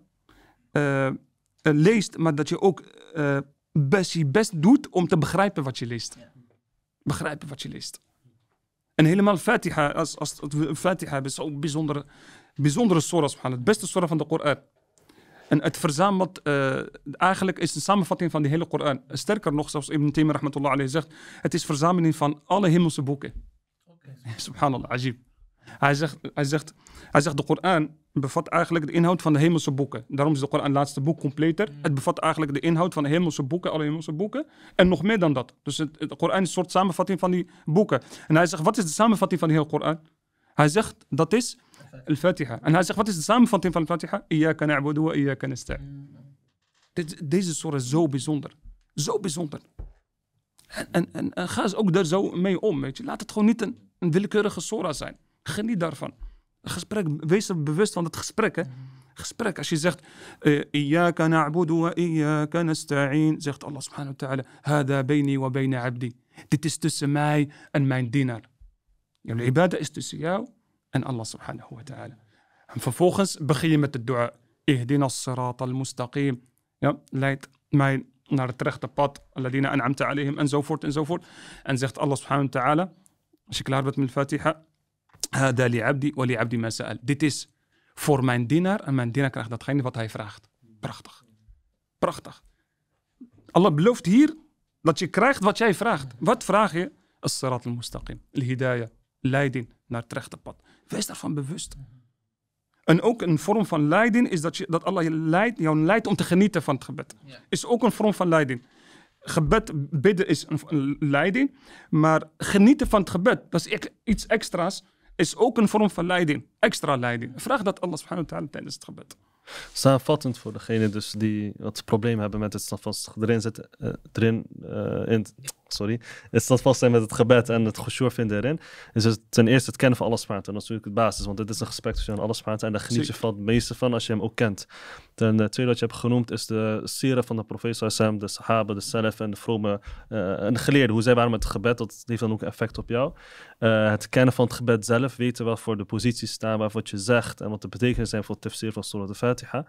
eh, eh, leest, maar dat je ook eh, best je best doet om te begrijpen wat je leest. Begrijpen wat je leest. En helemaal Fatiha, als, als, als Fatiha is zo'n bijzondere, bijzondere surah, het beste surah van de Koran. En het verzamelt, eh, eigenlijk is een samenvatting van de hele Koran. Sterker nog, zoals Ibn Taymiyyah rahmatullah alayhi zegt, het is verzameling van alle hemelse boeken. Okay. Subhanallah, ajib. Hij zegt, hij, zegt, hij zegt, de Koran bevat eigenlijk de inhoud van de hemelse boeken. Daarom is de Koran het laatste boek completer. Mm. Het bevat eigenlijk de inhoud van de hemelse boeken, alle hemelse boeken. En nog meer dan dat. Dus het, de Koran is een soort samenvatting van die boeken. En hij zegt, wat is de samenvatting van de hele Koran? Hij zegt, dat is al-fatihah, en انا هسه wat is de samenvatting van van al-fatihah? الفاتحه اياك نعبد واياك نستعين deze sura is zo bijzonder zo bijzonder en, en, en, en ga eens ook daar zo mee om weet je laat het gewoon niet een, een willekeurige sura zijn geniet daarvan gesprek wees er bewust van het gesprek hè gesprek. Als je zegt, eh, Iyaka na'budu wa iyaka nasta'in, zegt Allah subhanahu wa ta'ala, Hada bayni wa bayna abdi. Dit is tussen mij en mijn dienaar. Jouw ibada is tussen jou en Allah subhanahu wa ta'ala. En vervolgens begin je met de dua. Ihdina sirat al-mustaqim. Ja, leid mij naar het rechte pad. Alladina an'amta alayhim. Enzovoort, enzovoort. En zegt Allah subhanahu wa ta'ala. Als je klaar bent met de fatiha. Hada li wa li abdi masa'al. Dit is voor mijn dienaar. En mijn dienaar krijgt datgene wat hij vraagt. Prachtig. Prachtig. Allah belooft hier dat je krijgt wat jij vraagt. Wat vraag je? As-sirat al-mustaqim. Al-hidayah. Leiding naar het rechte pad. Wees daarvan bewust. Mhm. En ook een vorm van leiding is dat, je, dat Allah je leidt, jou leidt om te genieten van het gebed. Is ook een vorm van leiding. Gebed, bidden is een, leiding. Maar genieten van het gebed, dat is iets extra's, is ook een vorm van leiding. Extra leiding. Vraag dat Allah subhanahu wa ta'ala tijdens het gebed. Samenvattend voor degene dus die wat problemen hebben met het standvastig erin zitten, eh, erin, eh, in, sorry, is dat vast zijn met het gebed en het gesjoer vinden erin, is het ten eerste het kennen van alle spaarten. Dat is natuurlijk het basis, want dit is een gesprek tussen alle spaarten en daar geniet je van het meeste van als je hem ook kent. Ten eh, tweede wat je hebt genoemd is de sieren van de professor Sam, de sahaba, de salaf en de vrome eh, en de Hoe zij waren met het gebed, dat heeft dan ook effect op jou. Eh, het kennen van het gebed zelf, weten wel voor de positie staan, waarvoor je zegt en wat de betekenis zijn voor het tafsir van Surah de Fatiha.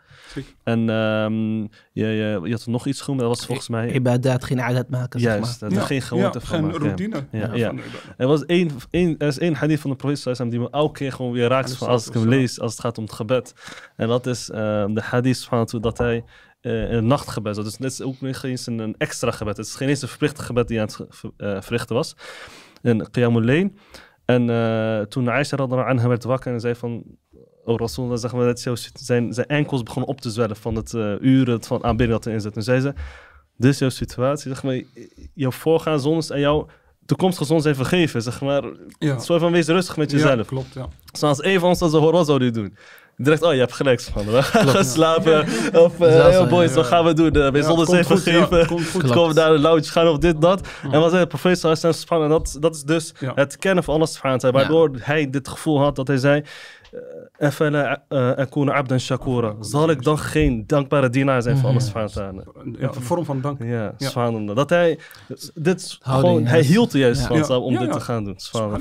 En ehm, je, je, had nog iets genoemd, dat was volgens mij... Ibadat, geen adat maken, Juist, zeg geen gewoonte van geen routine. Ja, Er, was één, één, er is één hadith van de profeet die me elke keer gewoon weer raakt van als ik hem lees, als het gaat om het gebed. En dat is eh, de hadith van dat hij eh, een nachtgebed. dat dus is ook niet eens een, extra gebed. Het is geen eens een verplicht gebed die aan het uh, verrichten was. En Qiyamul En uh, toen Aisha aan hem werd wakker en zei van... Oh Rasulullah, zeg maar, dat zijn, zijn enkels begonnen op te zwellen van het uren van aanbidding dat erin En zei ze dit is jouw situatie. Zeg maar, jouw voorgaande zon en aan jou toekomstige zon zijn vergeven. Zeg maar, ja. zo van wees rustig met jezelf. klopt, ja. Zoals even ons als een zou die doen. Direct, oh, je hebt gelijk, man. We gaan slapen. Of, eh, boys, wat gaan we doen? Uh, wees zonder zijn vergeven. Komen we daar een lounge gaan of dit, dat. En wat zei de profeet, en dat, dat is dus het kennen van alles, zijn, Waardoor hij dit gevoel had dat hij zei... Afala eh, akuna eh, eh, abdan shakura. Oh, Zal ik dan geen dankbare dienaar zijn van Allah subhanahu Een vorm van dank. Ja, Dat hij, dit, gewoon, hij hield juist van om dit te gaan doen.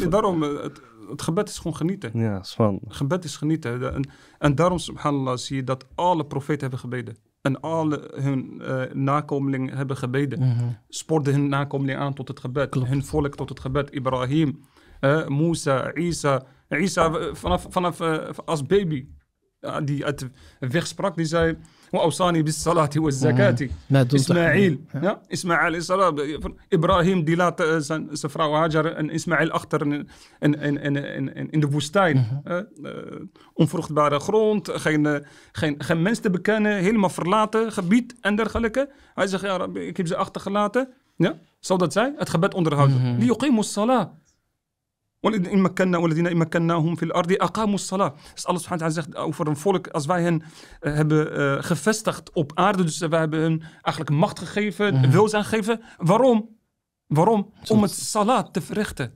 Daarom, het, gebed is gewoon genieten. Ja, subhanallah. Gebed is genieten. En, en daarom, subhanallah, zie je dat alle profeten hebben gebeden. En alle hun nakomelingen hebben gebeden. Mm hun nakomelingen aan tot het gebed. Hun volk tot het gebed. Ibrahim, uh, Musa, Isa... Isa, eh, vanaf, eh, als baby, die uit de weg sprak, die zei... وأوصاني بالصلاة والزكاة إسماعيل إسماعيل عليه الصلاة إبراهيم دي لا سفراو هاجر أن إسماعيل أختر إن en in de woestijn. Mhm. Eh, onvruchtbare grond, geen, geen, geen mens te bekennen, helemaal verlaten gebied en dergelijke. Hij zegt, ja, ik heb ze achtergelaten. Ja, zodat zij het gebed onderhouden. Mm -hmm. وإن مكنا والذين إن مكناهم في الأرض أقاموا الصلاة. Dus Allah subhanahu wa ta'ala zegt over oh, een volk, als wij hen eh, hebben eh, gevestigd op aarde, dus wij hebben hen eigenlijk macht gegeven, mm zijn gegeven. Waarom? Waarom? Om het salat te verrichten.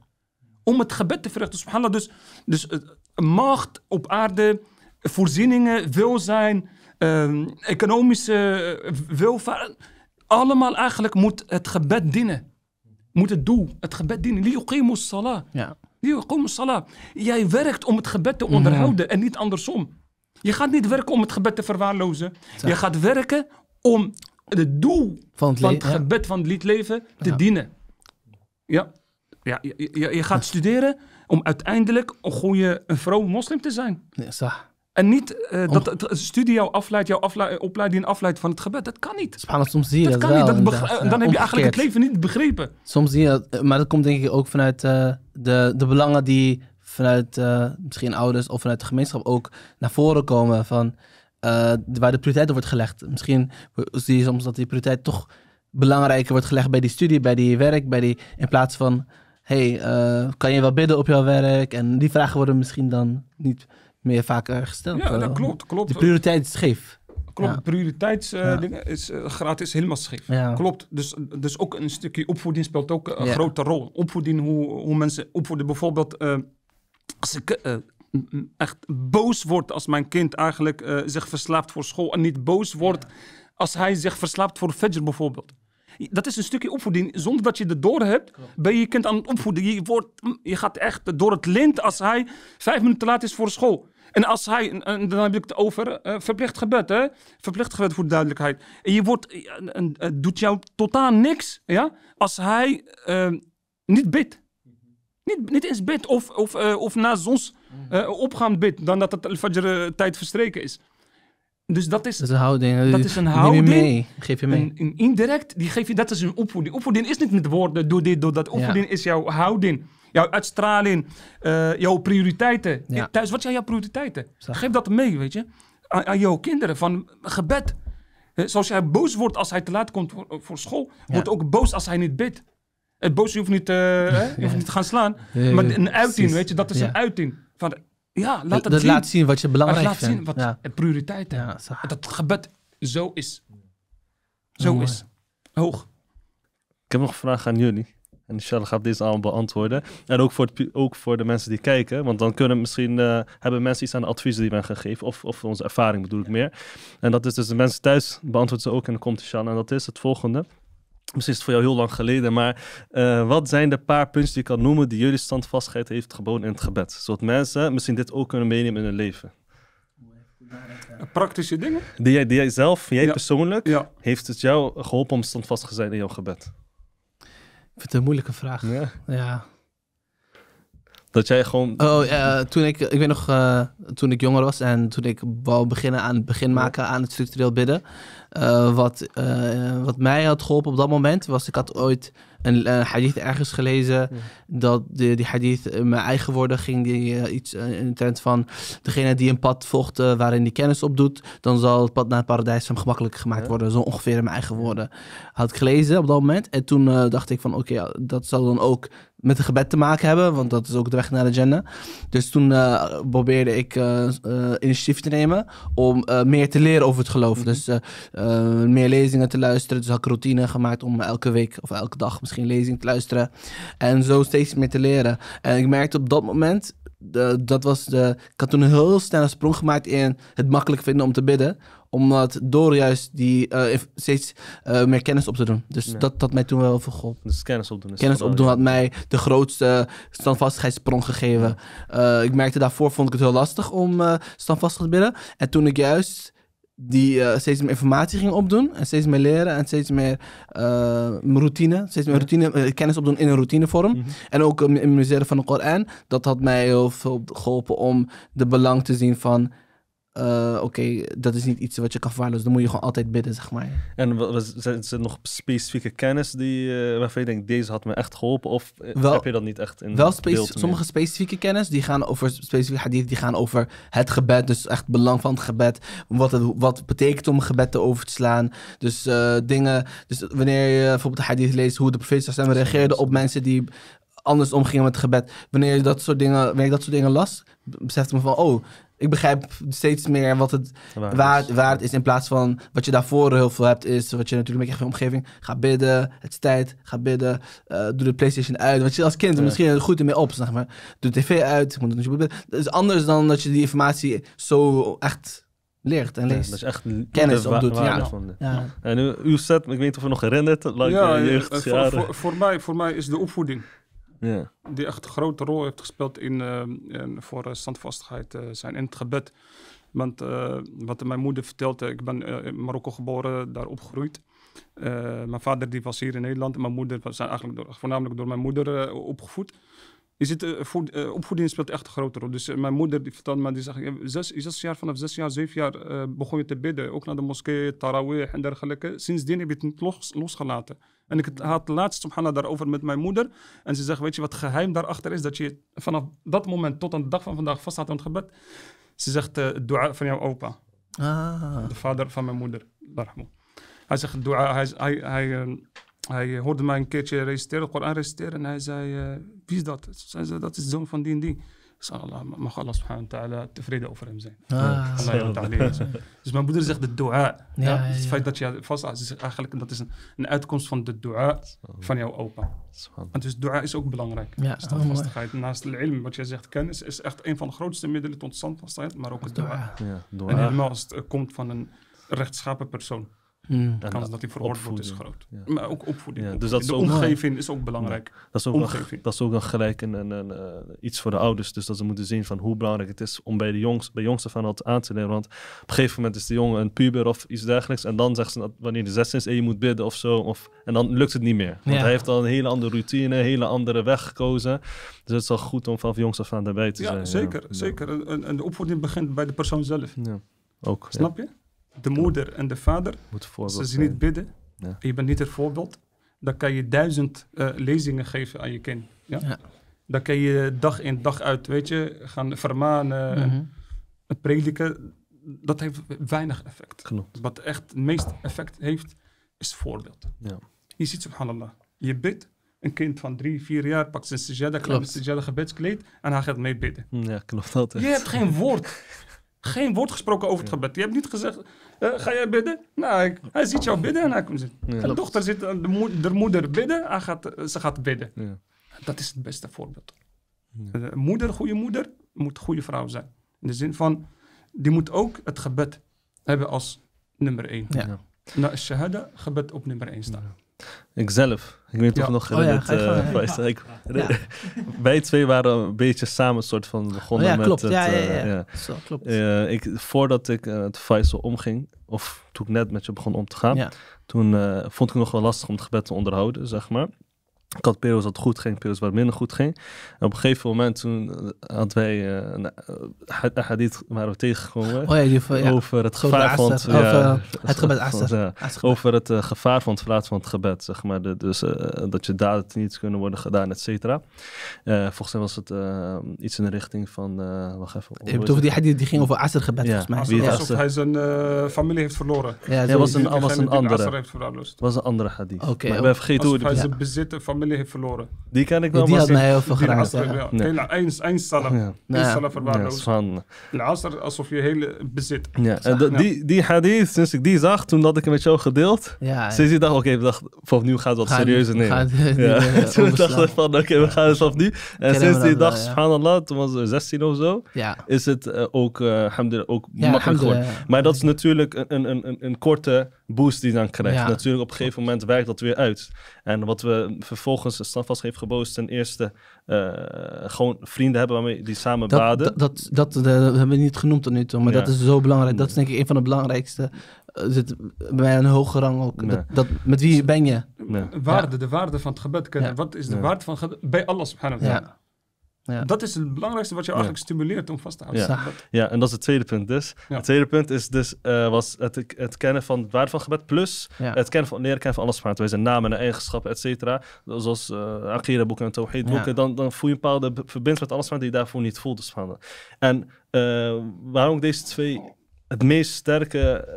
Om het gebed te verrichten. Subhanallah, dus, dus eh, macht op aarde, voorzieningen, welzijn, ehm, economische welvaart. Allemaal eigenlijk moet het gebed dienen. Moet het doel, het gebed dienen. Liuqimus salah. Ja. Kom salah. Jij werkt om het gebed te onderhouden en niet andersom. Je gaat niet werken om het gebed te verwaarlozen. Je gaat werken om het doel van het, van het gebed van het liedleven te dienen. Ja. ja je, gaat studeren om uiteindelijk een goede vrouw moslim te zijn. Ja, en niet eh, dat de studie jou afleidt, jouw opleiding afleidt van het gebed. Dat kan niet. soms zie je dat, dat kan niet. Eh, dan heb je eigenlijk het leven niet begrepen. Soms zie je dat. Eh, maar dat komt denk ik ook vanuit de, de belangen die vanuit misschien ouders of vanuit de gemeenschap ook naar voren komen. Van, waar de prioriteit wordt gelegd. Misschien zie je soms dat die prioriteit toch belangrijker wordt gelegd bij die studie, bij die werk. Bij die, in plaats van, hey, kan je wel bidden op jouw werk? En die vragen worden misschien dan niet meer vaker eh, gesteld. Ja, dat eh, klopt. klopt. De prioriteit is scheef. Klopt, ja. prioriteitsdingen is eh, gratis helemaal scheef. Ja. Klopt, dus, dus ook een stukje opvoeding speelt ook een grote rol. Opvoeding, hoe, hoe mensen opvoeden. Bijvoorbeeld, als ik echt boos word als mijn kind eigenlijk zich verslaapt voor school. En niet boos wordt als hij zich verslaapt voor Fajr bijvoorbeeld. Dat is een stukje opvoeding. Zonder dat je het door hebt, ben je kind aan het opvoeden. Je, wordt, je gaat echt door het lint als hij vijf minuten te laat is voor school. En als hij, en dan heb ik het over uh, verplicht gebed, hè? Verplicht gebed voor duidelijkheid. En je wordt, eh, eh, doet jou totaal niks, ja? Als hij niet bidt. Niet, niet eens bidt of, of, of na zonsopgaand mhm. bidt, dan dat het fajr tijd verstreken is. Dus dat is, dat is een houding. Dat is een houding. mee. Geef je mee. Een, een indirect, die geef je, dat is een opvoeding. Opvoeding is niet met woorden, doe dit, doe dat. Opvoeding is jouw houding jouw uitstraling, uh, jouw prioriteiten. Ja. Thuis, wat zijn jouw prioriteiten? Geef dat mee, weet je. Aan, jouw kinderen, van gebed. Zoals jij boos wordt als hij te laat komt voor, school, wordt ook boos als hij niet bidt. Het eh, boos, je hoeft niet, eh, niet te gaan slaan. maar een uiting, weet je, dat is een uiting. Van, ja, laat dat, dat zien. laat zien wat je belangrijk vindt. Laat zien wat prioriteiten. dat gebed zo is. Zo is. Hoog. Ik heb nog een vraag aan jullie. En Michelle gaat deze allemaal beantwoorden. En ook voor, het, ook voor de mensen die kijken. Want dan kunnen misschien, eh, hebben mensen iets aan de adviezen die men gegeven. Of, of onze ervaring bedoel ik meer. En dat is dus de mensen thuis beantwoorden ze ook. En dan komt Michelle. En dat is het volgende. Misschien is het voor jou heel lang geleden, maar eh, wat zijn de paar punten die je kan noemen die jullie standvastigheid heeft geboden in het gebed? Zodat mensen misschien dit ook kunnen meenemen in hun leven. Eh, praktische dingen? Die jij, die zelf, jij persoonlijk, heeft het jou geholpen om standvastig te zijn in jouw gebed? vind het een moeilijke vraag. Ja. Dat jij gewoon. Oh, ja, toen ik, ik weet nog, eh, toen ik jonger was en toen ik wou beginnen aan het begin maken aan het structureel bidden. Eh, wat, eh, wat mij had geholpen op dat moment was, ik had ooit een, een eh, hadith ergens gelezen. Dat de, die hadith, in eh, mijn eigen woorden, ging die eh, iets in de trend van... Degene die een pad volgt waarin die kennis opdoet... dan zal het pad naar het paradijs hem gemakkelijk gemaakt worden. Zo ongeveer in mijn eigen woorden. Had ik gelezen op dat moment. En toen dacht ik van, oké, dat zal dan ook met het gebed te maken hebben, want dat is ook de weg naar de Jannah. Dus toen probeerde ik initiatief te nemen om meer te leren over het geloof. Mhm. Dus meer lezingen te luisteren. Dus had ik routine gemaakt om elke week of elke dag misschien misschien lezing te luisteren. En zo steeds meer te leren. En ik merkte op dat moment, dat was de, ik had toen een heel snelle sprong gemaakt in het makkelijk vinden om te bidden. Omdat door juist die, eh, steeds eh, meer kennis op te doen. Dus dat dat had mij toen wel heel veel geholpen. Dus kennis opdoen. kennis opdoen had mij de grootste standvastigheidssprong gegeven. Eh, ik merkte daarvoor vond ik het heel lastig om standvastig te bidden. En toen ik juist die eh, steeds meer informatie ging opdoen en steeds meer leren en steeds meer eh, routine, steeds meer routine, eh, kennis opdoen in een routinevorm. Mhm. En ook um, in het van de Koran, dat had mij heel veel geholpen om de belang te zien van eh, oké, dat is niet iets wat je kan verwaarlozen. Dan moet je gewoon altijd bidden, zeg maar. En zijn er nog specifieke kennis die, eh, waarvan je denkt, deze had me echt geholpen? Of eh, heb je dat niet echt in Wel beeld sommige specifieke kennis, die gaan over specifieke hadith, die gaan over het gebed. Dus echt belang van het gebed. Wat het wat betekent om gebed te over te slaan. Dus dingen, dus wanneer je bijvoorbeeld de hadith leest, hoe de profeet reageerde op mensen die anders omgingen met het gebed. Wanneer, je dat soort dingen, wanneer ik dat soort dingen las, besefte me van, oh ik begrijp steeds meer wat het, waar, waar, is. het is. In plaats van wat je daarvoor heel veel hebt, is wat je natuurlijk met je omgeving. Ga bidden, het is tijd, ga bidden. Eh, doe de PlayStation uit. Want je als kind ja. misschien goed ermee op, zeg maar. Doe de tv uit. Moet het, dat is anders dan dat je die informatie zo echt leert en leest. dat is echt kennis opdoet. Ja. ja. En uw set, ik weet niet of je nog herinnert. ja, eh, jeugd, eh, voor, voor, mij, voor mij is de opvoeding. Ja. Die echt een grote rol heeft gespeeld in, eh, voor eh, standvastigheid eh, zijn in het gebed. Want wat mijn moeder vertelde, ik ben in Marokko geboren, daar opgegroeid. mijn vader die was hier in Nederland mijn moeder was eigenlijk door, voornamelijk door mijn moeder opgevoed. Je het, opvoeding speelt echt een grote rol. Dus mijn moeder die vertelde me, die zegt, zes, zes jaar, vanaf zes jaar, zeven jaar begon je te bidden. Ook naar de moskee, tarawih en dergelijke. Sindsdien heb je het niet losgelaten. En ik had laatst subhanallah daarover met mijn moeder. En ze zegt, weet je wat geheim daarachter is? Dat je vanaf dat moment tot aan de dag van vandaag vaststaat aan het gebed. Ze zegt, uh, dua van jouw opa. Ah. De vader van mijn moeder. Hij zegt, dua, hij, hij, eh, hij hoorde mij een keertje reciteren, de Koran reciteren. En hij zei, eh, wie is dat? dat is de zoon van die en die. Allah, mag Allah subhanahu wa ta'ala tevreden over hem zijn. dus mijn moeder zegt de dua. Ja, dus het feit dat je vast is ah, dus eigenlijk dat is een, een uitkomst van de dua van jouw opa. Want dus dua is ook belangrijk. Ja, dus Naast de wat jij zegt, kennis is echt een van de grootste middelen tot standvastigheid, maar ook het dua. dua. En helemaal als het komt van een rechtschapen persoon de kans dat hij veroordeeld wordt is groot. Maar ook opvoeding. dus dat de omgeving is ook belangrijk. Dat is ook, dat gelijk een, eh, iets voor de ouders. Dus dat ze moeten zien van hoe belangrijk het is om bij de jongs, bij jongsten van dat aan te leren. Want op een gegeven moment is de jongen een puber of iets dergelijks. En dan zegt ze dat wanneer de 16 is en je moet bidden of zo. Of, en dan lukt het niet meer. Want hij heeft al een hele andere routine, een hele andere weg gekozen. Dus het is al goed om van jongs af aan daarbij te zijn. ja, zeker. En, en de opvoeding begint bij de persoon zelf. Ook, Snap je? de moeder en de vader, ze zien niet bidden, je bent niet het voorbeeld, dan kan je duizend eh, lezingen geven aan je kind. Ja? ja? Dan kan je dag in dag uit, weet je, gaan vermanen, mm en eh, prediken. Dat heeft weinig effect. Wat echt het meest effect heeft, is voorbeeld. Ja. Je ziet, subhanallah, je bidt, een kind van drie, vier jaar pakt zijn sejada, zijn sejada gebedskleed en hij gaat mee bidden. Ja, klopt altijd. Je hebt geen woord. geen woord gesproken over het gebed. Je hebt niet gezegd, eh, ga jij bidden? Nou, hij ziet jou bidden en hij komt zitten. Ja. De dochter zit, eh, de, de moeder bidden, hij gaat, eh, ze gaat bidden. Ja. Dat is het beste voorbeeld. Ja. moeder, goede moeder, moet goede vrouw zijn. In de zin van, die moet ook het gebed hebben als nummer één. Ja. Na shahada, gebed op nummer één staan. Ikzelf. Ik weet niet ja. of nog oh, ja, eh, ik, Wij twee waren een beetje samen soort van begonnen oh met het... Ja, ja, eh, klopt. Eh, ik, voordat ik het Faisal omging, of toen ik net met je begon om te gaan, toen vond ik nog wel lastig om het gebed te onderhouden, zeg maar. Ik had periodes dat goed ging, periodes wat minder goed ging. En op een gegeven moment toen eh, had wij uh, een hadith waar we tegengekomen oh, ja, over het gevaar van het, ja, het gebed, van, over het gevaar van het verlaten van het gebed, zeg maar. dus uh, dat je daden niet kunnen worden gedaan, et cetera. volgens mij was het iets in de richting van, wacht even. Je toch die hadith die ging over asr gebed, volgens mij. Asr, alsof hij zijn familie heeft verloren. Ja, was een, was een andere. Dus- was een andere hadith. Oké. Okay, maar ik vergeten hoe hij zijn bezit van heeft verloren. Die ken ik wel. Die had mij heel veel geraakt. Ja. Eén salaf. Ja. Eén van... alsof je hele bezit. Ja. En die, die hadith, sinds ik die zag, toen had ik hem met jou gedeeld. Sinds ik dacht, oké, dacht, vanaf nu gaat het wat serieuzer nemen. Eh, toen dacht ik van, oké, we gaan het vanaf nu. En sinds die dag, subhanallah, toen was er 16 of zo, is het eh, ook, eh, ook makkelijk geworden. Maar dat is natuurlijk een, een, een korte boost die dan krijgt. Natuurlijk, op een gegeven moment werkt dat weer uit. En wat we vervolgens, Stanvast heeft geboost, ten eerste eh, gewoon vrienden hebben waarmee die samen baden. Dat, dat, eh, dat, hebben we niet genoemd tot nu toe, maar dat is zo belangrijk. Dat is denk ik een van de belangrijkste. Eh, zit bij een hoge rang ook. Dat, dat, met wie ben je? Waarde, de waarde van het gebed kennen. Wat is de waarde van gebed? Bij Allah subhanahu wa ta'ala. Ja. Dat is het belangrijkste wat je eigenlijk stimuleert om vast te houden. Ja. ja, en dat is het tweede punt dus. Het tweede punt is dus, eh, was het, het kennen van het waarde van gebed, plus het kennen van, leren kennen van alles van zijn namen en eigenschappen, et cetera. Zoals uh, eh, Akira boeken en Tawhid boeken. Dan, dan voel je een bepaalde verbinding met alles van die je daarvoor niet voelt. Dus van. En eh, waarom ik deze twee het meest sterke,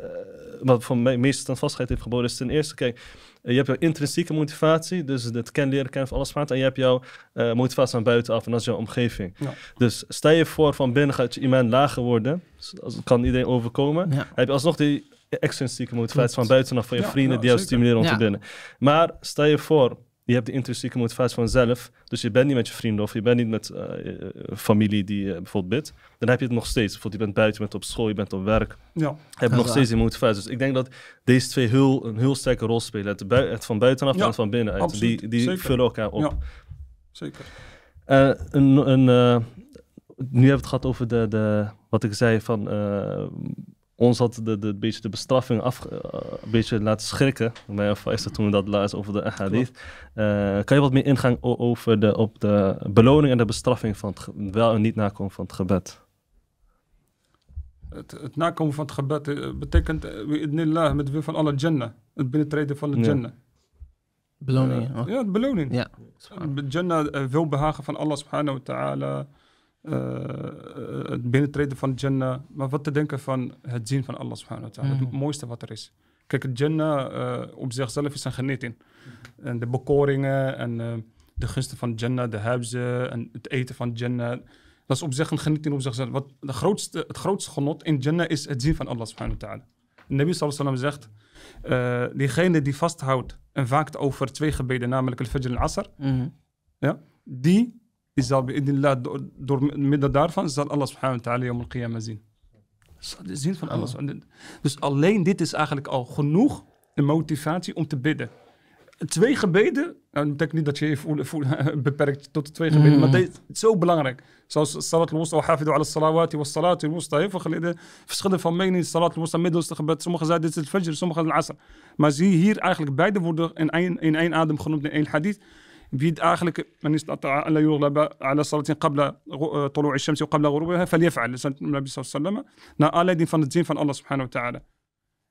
wat voor mij meest standvastigheid heeft geboden, is ten eerste, kijk, eh, je hebt jouw intrinsieke motivatie, dus het ken, leren kennen van alles En je hebt jouw eh, motivatie van buitenaf en dat is jouw omgeving. Dus stel je voor van binnen gaat je iemand lager worden. Dat dus kan iedereen overkomen. Heb je alsnog die extrinsieke motivatie van buitenaf, van je vrienden die jou stimuleren om te binnen. Maar stel je voor, je hebt de intrinsieke motivatie vanzelf. Dus je bent niet met je vrienden of je bent niet met uh, familie die eh, bijvoorbeeld bidt. Dan heb je het nog steeds. Bijvoorbeeld, je bent buiten, je bent op school, je bent op werk. Ja, heb je nog steeds die motivatie. Dus ik denk dat deze twee heel, een heel sterke rol spelen. Het, van buitenaf en van binnenuit. Absoluut, die die vullen elkaar op. Ja, zeker. Uh, een, een, nu hebben we het gehad over de, de, wat ik zei van ons had de, de, beetje de bestraffing af, eh, een beetje laten schrikken. Bij Faister toen we dat laatst over de hadith. Eh, kan je wat meer ingaan over de, op de beloning en de bestraffing van het wel en niet nakomen van het gebed? Het, het nakomen van het gebed uh, betekent met de wil van alle Jannah. Het binnentreden van de Jannah. Ja. Beloning. ja, de beloning. Jannah, wil behagen van Allah subhanahu wa ta'ala. Eh, eh, het binnentreden van Jannah, maar wat te denken van het zien van Allah subhanahu wa ta'ala. Het mhm. mooiste wat er is. Kijk, het Jannah eh, op zichzelf is een genieting. Mhm. En de bekoringen en de gunsten van Jannah, de huizen en het eten van Jannah. Dat is op zich een genieting op zichzelf. Wat de grootste, het grootste genot in Jannah is het zien van Allah subhanahu wa ta'ala. Nabi sallallahu zegt, uh, diegene die vasthoudt en vaakt over twee gebeden, namelijk al-fajr en al-asr, mhm. ja, die إذا بإذن Allah door middel daarvan zal Allah subhanahu wa ta'ala om al-qiyamah zien. De zin van Allah. Dus alleen dit is eigenlijk al genoeg een motivatie om te bidden. Twee gebeden, nou, dat betekent niet dat je je voel, beperkt tot twee gebeden, mm. maar dit is zo belangrijk. Zoals Salat al-Wusta, Hafidu al-Salawati, was Salat al-Wusta, heel veel geleden verschillende van mening, Salat al-Wusta, middelste gebed. Sommigen zeiden dit is het Fajr, sommigen het Asr. Maar zie hier eigenlijk beide worden in één, in één adem genoemd in één hadith. في اخلك من استطاع ان لا يغلب على صلاه قبل طلوع الشمس وقبل غروبها فليفعل النبي صلى الله عليه وسلم naar van dus het zin van Allah subhanahu wa ta'ala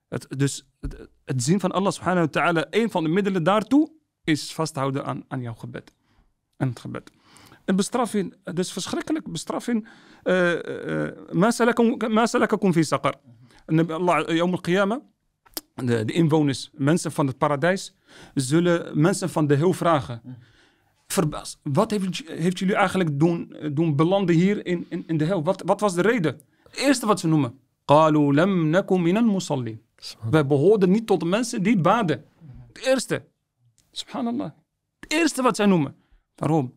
het, dus het, het, zien van Allah subhanahu wa ta'ala een van de middelen daartoe is vasthouden aan, aan jouw gebed en het gebed en bestraffing dus verschrikkelijk bestraffing eh, eh, ma salakakum fi saqar Allah de eh, al de, de inwoners mensen van het paradijs zullen mensen van de heel vragen verbaasd. Wat heeft, heeft jullie eigenlijk doen, eh, doen belanden hier in, in, de hel? Wat, wat was de reden? Het eerste wat ze noemen. قالوا Wij behoorden niet tot de mensen die baden. Het eerste. Subhanallah. Het eerste wat zij noemen. Waarom?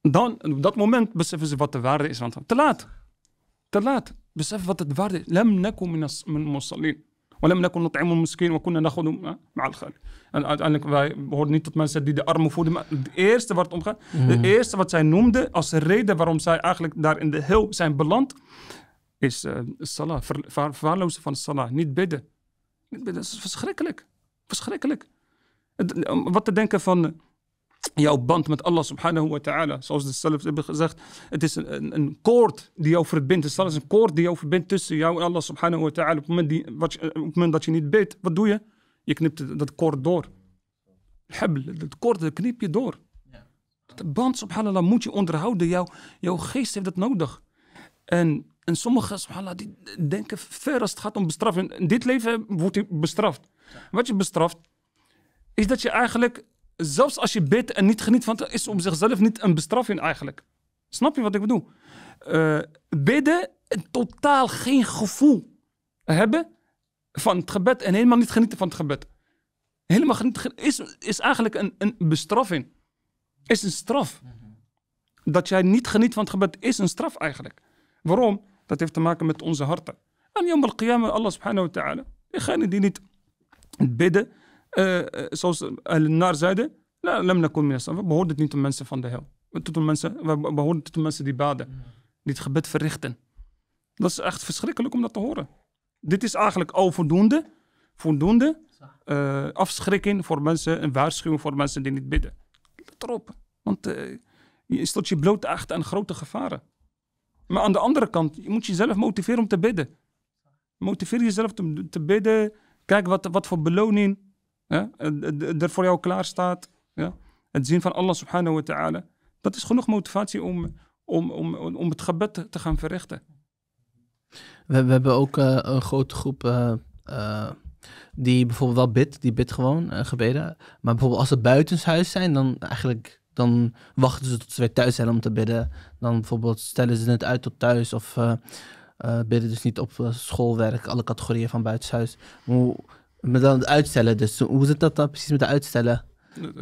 Dan, op dat moment beseffen ze wat de waarde is. Want te laat. Te laat. Beseffen wat het waarde is. Lam nekum min musallin we kunnen ولم نكن نطعم المسكين en dan nakhudum ma'al Uiteindelijk, wij behoorden niet tot mensen die de armen voeden. Maar het eerste wat het omgaat, mm. de eerste wat zij noemde als reden waarom zij eigenlijk daar in de hel zijn beland, is uh, salah, ver, ver, verwaarlozen van salah, niet bidden. niet bidden. Dat is verschrikkelijk. Verschrikkelijk. wat te denken van jouw band met Allah subhanahu wa ta'ala. Zoals de salaf hebben gezegd. Het is een, een, koord die jou verbindt. Het is een koord die jou verbindt tussen jou en Allah subhanahu wa ta'ala. Op, het moment op moment dat je niet bidt, wat doe je? Je knipt dat koord door. Hebel, dat koord dat knip je door. De band, subhanallah, moet je onderhouden. Jouw, jouw geest heeft dat nodig. En, en sommigen, subhanallah, die denken ver als het gaat om bestraffing. In dit leven wordt je bestraft. Wat je bestraft, is dat je eigenlijk zelfs als je bidt en niet geniet van het, is om zichzelf niet een bestraffing eigenlijk. Snap je wat ik bedoel? Uh, bidden en totaal geen gevoel hebben van het gebed en helemaal niet genieten van het gebed. Helemaal niet, is, is eigenlijk een, een bestraffing. Is een straf. Dat jij niet geniet van het gebed is een straf eigenlijk. Waarom? Dat heeft te maken met onze harten. En jammer, al Allah subhanahu wa ta'ala, degene die niet bidden eh, eh, zoals eh, naar zeiden, we behoorden niet tot mensen van de hel. Tot mensen, we behoorden tot mensen die baden, die het gebed verrichten. Dat is echt verschrikkelijk om dat te horen. Dit is eigenlijk al voldoende, voldoende afschrikking voor mensen, een waarschuwing voor mensen die niet bidden. Let erop, want je stelt je bloot echt aan grote gevaren. Maar aan de andere kant, je moet jezelf motiveren om te bidden. Motiveer jezelf te, te bidden. Kijk wat, wat voor beloning ja, er voor jou klaar staat. Ja, het zien van Allah subhanahu wa ta'ala. Dat is genoeg motivatie om, om, om, om het gebed te gaan verrichten. We, we hebben ook eh, een grote groep eh, eh, die bijvoorbeeld wel bidt, die bidt gewoon gebeden. Maar bijvoorbeeld als ze buitenshuis zijn, dan eigenlijk dan wachten ze tot ze weer thuis zijn om te bidden. Dan bijvoorbeeld stellen ze het uit tot thuis of bidden dus niet op schoolwerk, alle categorieën van buitenshuis. Hoe, maar dan het uitstellen, dus hoe zit dat dan precies met de uitstellen?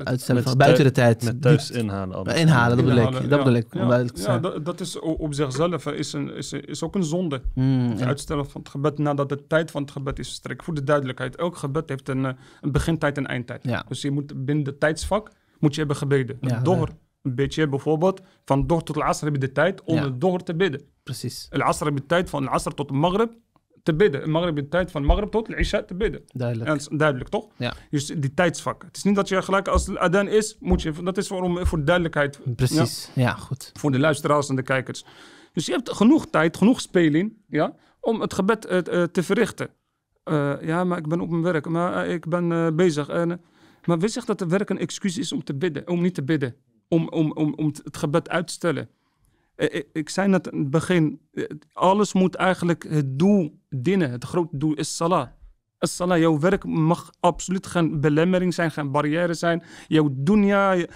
Uitstellen van buiten de tijd. Met thuis inhalen. Inhalen, dat bedoel ik. Dat bedoel ik ja, dat, is op zichzelf is, een, is, is ook een zonde. Mm, het uitstellen van het gebed nadat de tijd van het gebed is verstrekt. Voor de duidelijkheid, elk gebed heeft een, eh, een begintijd en eindtijd. Dus je moet binnen de tijdsvak moet je hebben gebeden. door een beetje bijvoorbeeld, van door tot de asr heb je de tijd om door te bidden. Precies. De asr heb je de tijd van de asr tot de maghrib te bidden. Maghrib, de tijd van Maghrib tot Isha te bidden. Duidelijk. duidelijk, toch? Ja. Dus die tijdsvakken Het is niet dat je gelijk als Aden is, moet je... Dat is voor, voor duidelijkheid. Precies, ja? goed. Voor de luisteraars en de kijkers. Dus je hebt genoeg tijd, genoeg speling, ja, om het gebed eh, eh, te verrichten. Eh, ja, maar ik ben op mijn werk, maar ik ben bezig. En, maar wist zegt dat het werk een excuus is om te bidden, om niet te bidden? Om, om, om, om het gebed uit te stellen. Eh, eh, ik zei net in het begin, eh, alles moet eigenlijk het doel dienen. Het grote doel is salah. jouw werk mag absoluut geen belemmering zijn, geen barrière zijn. Jouw dunya,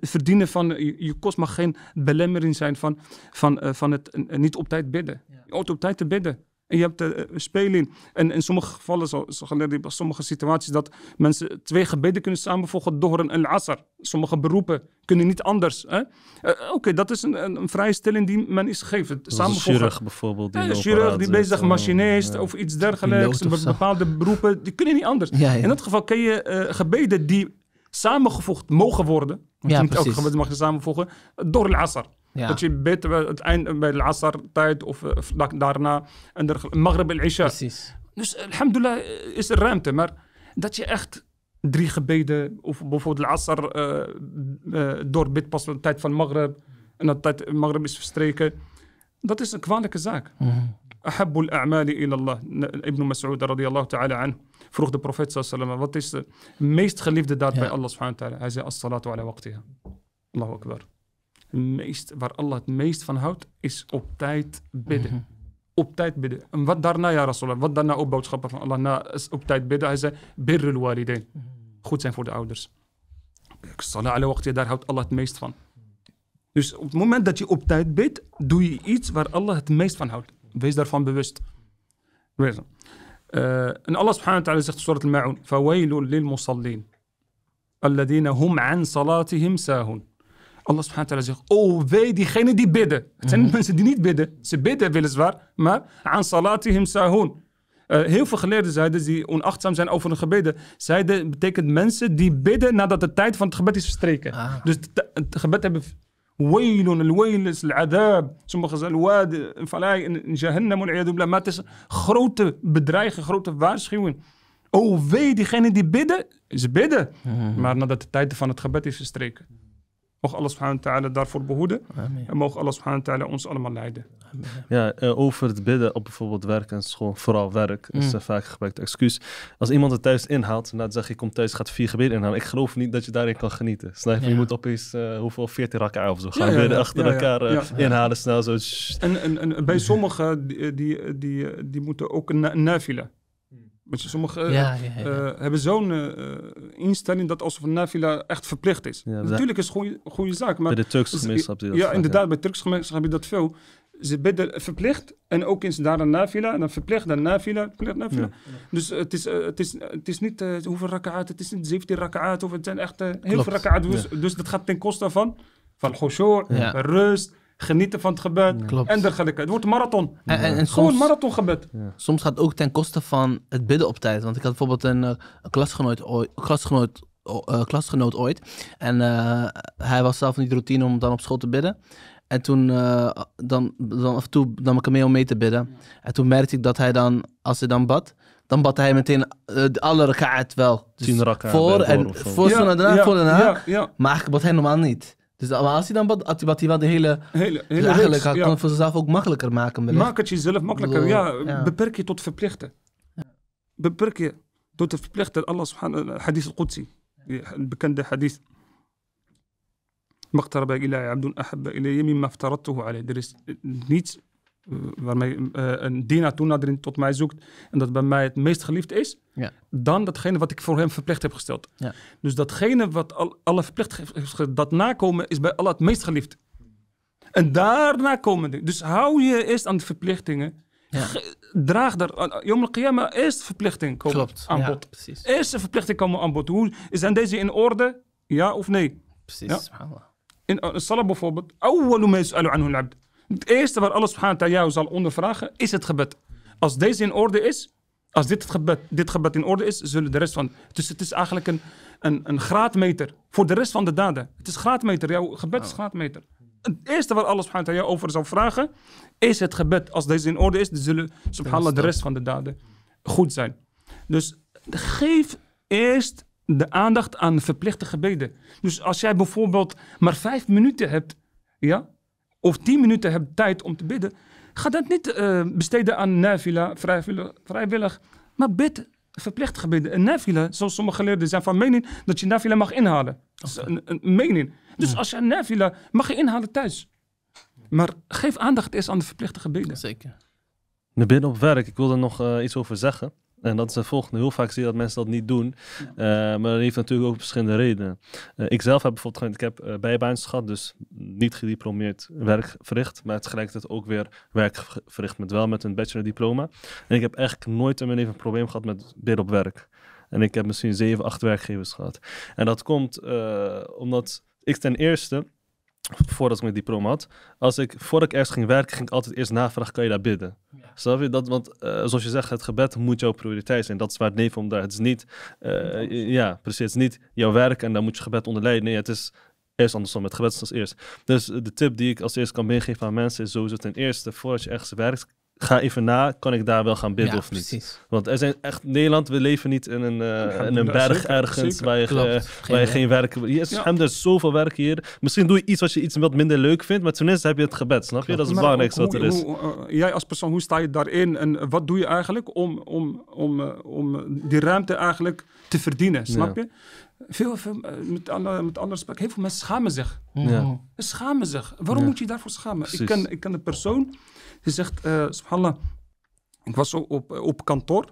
verdienen van je kost mag geen belemmering zijn van, van, van het niet op tijd bidden. Ja. Op tijd te bidden je hebt uh, spelen. En in sommige gevallen, zo, sommige situaties, dat mensen twee gebeden kunnen samenvoegen door een al-asr. Sommige beroepen kunnen niet anders. Eh, oké, dat is een, een, een, vrije stelling die men is gegeven. Samengevoegd. bijvoorbeeld. Die een chirurg die bezig is, machinist of iets dergelijks. bepaalde beroepen, die kunnen niet anders. In dat geval kun je gebeden die samengevoegd mogen worden. Want ja, niet elke gebed mag samenvoegen. Door al-asr. Dat je beter eh, het eind, eh, bij de asr tijd of eh, vlak daarna en de Maghrib al-Isha. Precies. Dus alhamdulillah is er ruimte. Maar dat je echt drie gebeden of bijvoorbeeld asr uh, uh, doorbidt pas de tijd van Maghreb, En dat tijd Maghrib is verstreken. Dat is een kwalijke zaak. Mm. Ahabul a'mali ilallah. Ibn Mas'ud radiyallahu ta'ala Vroeg de profeet sallallahu Wat is de meest geliefde daad bij Allah subhanahu wa ta'ala? Hij zei as-salatu ala waqtiha. Allahu akbar meest, waar Allah het meest van houdt, is op tijd bidden. Mhm. Op tijd bidden. En wat daarna, ja Rasulallah, wat daarna ook boodschappen van Allah, na, is op tijd bidden. Hij zei, birrul walidain. Mhm. Goed zijn voor de ouders. Salah alle je daar houdt Allah het meest van. Dus op het moment dat je op tijd bidt, doe je iets waar Allah het meest van houdt. Wees daarvan bewust. Wees uh, en Allah subhanahu wa ta'ala zegt in Surat al-Ma'un, فَوَيْلٌ لِلْمُصَلِّينَ الَّذِينَ هُمْ عَنْ صَلَاتِهِمْ سَاهُونَ Allah subhanahu wa ta'ala zegt, oh wee diegenen die bidden. Het zijn mhm. mensen die niet bidden. Ze bidden weliswaar, maar aan salatihim sahun. Uh, heel veel geleerden zeiden, die onachtzaam zijn over hun gebeden, zeiden, betekent mensen die bidden nadat de tijd van het gebed is verstreken. Ah. Dus het gebed hebben Wailun, al-wail adab Sommigen zeggen al in jahannam, Maar het is grote bedreiging, grote waarschuwing. Oh wee, diegenen die bidden, ze bidden. Mhm. Maar nadat de tijd van het gebed is verstreken. Mogen Allah subhanahu wa ta'ala daarvoor behoeden. Amen. En mogen Allah subhanahu wa ta'ala ons allemaal leiden. Ja, eh, over het bidden op bijvoorbeeld werk en school, vooral werk, is mm. een vaak gebruikt excuus. Als iemand het thuis inhaalt, dan zeg je komt thuis, gaat vier gebeden inhalen. Ik geloof niet dat je daarin kan genieten. Snijf, je moet opeens uh, hoeveel, veertien rakken of zo gaan bidden achter elkaar eh, inhalen, snel zo. En, bij sommigen, die, die, die, die moeten ook een nafila. Want sommigen eh, eh, hebben zo'n eh, instelling dat alsof nafila echt verplicht is. Natuurlijk is het een goede zaak. Maar bij de Turks gemeenschap. je dat ja, inderdaad. Bij de Turkse gemeenschap heb je dat veel ze bidden verplicht en ook eens daar een nafila en dan verplicht dan nafila, verplicht nafila. Dus het is, het is, het is niet uh, hoeveel rakaat, het is niet 17 rakaat of het zijn echt heel veel rakaat. Dus, dus, dat gaat ten koste van, van khushu, rust, genieten van het gebed ja. en dergelijke. Het wordt een marathon. En, en, Gewoon een marathon Soms gaat het ook ten koste van het bidden op tijd. Want ik had bijvoorbeeld een, eh, een klasgenoot, ooit, klasgenoot, eh, klasgenoot ooit. En eh, hij was zelf niet de routine om dan op school te bidden. En toen, dan, dan af en toe nam ik hem mee om mee te bidden. En toen merkte ik dat hij dan, als hij dan bad, dan bad hij meteen alle rakaat wel. Dus Tien Voor en voor, en daarna, voor ja. Maar eigenlijk bad hij normaal niet. Dus als hij dan wat, wat hij wat de hele, hele, hele eigenlijk kan voor zichzelf ook makkelijker maken. Maak het jezelf makkelijker, ja, Beperk je tot verplichten. Beperk je tot de verplichten. Allah subhanahu wa hadith al-Qudsi. Een bekende hadith. Er is niets waarmee eh, een dienaar toenadering tot mij zoekt en dat bij mij het meest geliefd is, ja. dan datgene wat ik voor hem verplicht heb gesteld. Ja. Dus datgene wat alle verplicht heeft, dat nakomen is bij Allah het meest geliefd. En daarna komen dingen. Dus hou je eerst aan de verplichtingen. Ja. Draag daar, eh, eh, Yom maar eerst verplichting komen Klopt. aan bod. Eerst de verplichting komen aan bod. Hoe, zijn deze in orde? Ja of nee? Precies, In, Salah bijvoorbeeld. Awwalu al-abd het eerste waar Allah subhanahu wa ta'ala zal ondervragen is het gebed. Als deze in orde is, als dit gebed, dit gebed in orde is, zullen de rest van... Dus het is eigenlijk een, een, een graadmeter voor de rest van de daden. Het is graadmeter, jouw gebed is is oh. graadmeter. Het eerste waar Allah subhanahu wa ta'ala over zal vragen, is het gebed. Als deze in orde is, dan zullen subhanallah de rest van de daden goed zijn. Dus geef eerst de aandacht aan verplichte gebeden. Dus als jij bijvoorbeeld maar vijf minuten hebt, ja, of 10 minuten hebt tijd om te bidden, ga dat niet eh, besteden aan nafila, vrijwillig, vrijwillig, maar bid verplicht gebeden. En nafila, zoals sommige geleerden zijn van mening, dat je nafila mag inhalen. Dat is een, mening. Dus als je nafila, mag je inhalen thuis. Maar geef aandacht eerst aan de verplichte gebeden. Zeker. De binnen op werk, ik wil er nog eh, iets over zeggen. En dat is het volgende. Heel vaak zie je dat mensen dat niet doen. Eh, maar dat heeft natuurlijk ook verschillende redenen. Eh, ik zelf heb bijvoorbeeld, ik heb uh, eh, bijbaans gehad, dus niet gediplomeerd werk verricht, maar tegelijkertijd ook weer werk verricht, met wel met een bachelor diploma. En ik heb echt nooit in mijn leven een probleem gehad met dit op werk. En ik heb misschien zeven, acht werkgevers gehad. En dat komt omdat ik ten eerste voordat ik mijn diploma had, als ik, voordat ik eerst ging werken, ging ik altijd eerst navragen, kan je daar bidden? Ja. je? Dat, want eh, zoals je zegt, het gebed moet jouw prioriteit zijn. Dat is waar het neef om daar. Het is niet, eh, ja, precies. Het is niet jouw werk en daar moet je gebed onder leiden. Nee, het is eerst andersom. Het gebed is als eerst. Dus eh, de tip die ik als eerst kan meegeven aan mensen is sowieso ten eerste, voordat je ergens werkt, ga even na, kan ik daar wel gaan bidden of niet? Want er zijn echt, Nederland, we leven niet in een, eh, in een berg ergens waar je, geen, waar je geen werk hebt. Yes, ja. er is zoveel werk hier. Misschien doe je iets wat je iets wat minder leuk vindt, maar tenminste heb je het gebed, snap je? Dat is het belangrijkste wat er is. Eh, jij als persoon, hoe sta je daarin en wat doe je eigenlijk om, om, om, eh, om die ruimte eigenlijk te verdienen, snap je? Veel, met, andere met heel veel mensen schamen zich. Ja. Mm. Schamen zich. Waarom moet je daarvoor schamen? Ik ken, ik ken een persoon je zegt, uh, subhanallah, ik was op, eh, op kantoor.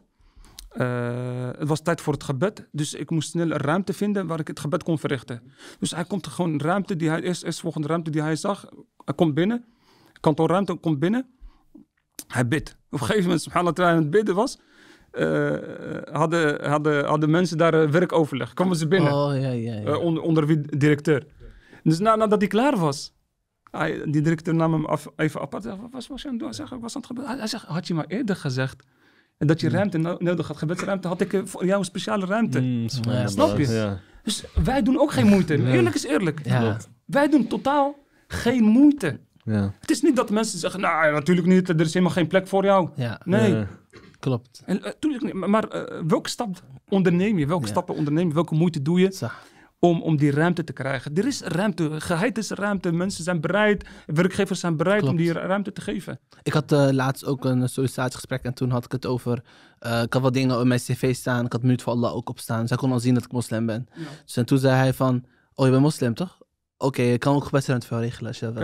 Eh, het was tijd voor het gebed, dus ik moest snel een ruimte vinden waar ik het gebed kon verrichten. Dus hij komt gewoon een ruimte die hij is, is volgende ruimte die hij zag. Hij komt binnen, kantoorruimte komt binnen. Hij bidt. Op een gegeven moment, subhanallah, terwijl hij aan het bidden was, hadden, hadden, hadden mensen daar werkoverleg. Kwamen ze binnen, oh, ja, ja, ja. onder, wie directeur. Dus nadat hij klaar was, hij, ah, die directeur nam hem af, even apart. Wat was, was je aan het doen? Hij zegt, was Hij, zegt, had je maar eerder gezegd dat je hmm. ruimte nodig had, gebedsruimte, had ik eh, voor jou een speciale ruimte. Mm, Snap je? Dus wij doen ook geen moeite. Eerlijk is eerlijk. Wij doen totaal geen moeite. Het is niet dat mensen zeggen, nou natuurlijk niet, er is helemaal geen plek voor jou. Nee. Klopt. En, eh, niet, maar eh, welke stap onderneem je? Welke stappen onderneem je? Welke moeite doe je? om, om die ruimte te krijgen. Er is ruimte, geheid is ruimte. Mensen zijn bereid, werkgevers zijn bereid om die ruimte te geven. Ik had eh, laatst ook een sollicitatiegesprek en toen had ik het over... Eh, ik had wat dingen op mijn cv staan, ik had Minuut voor Allah ook op staan. Zij kon al zien dat ik moslim ben. Dus en toen zei hij van, oh je bent moslim toch? Oké, okay, ik kan ook gebedstrend voor regelen als je dat wil.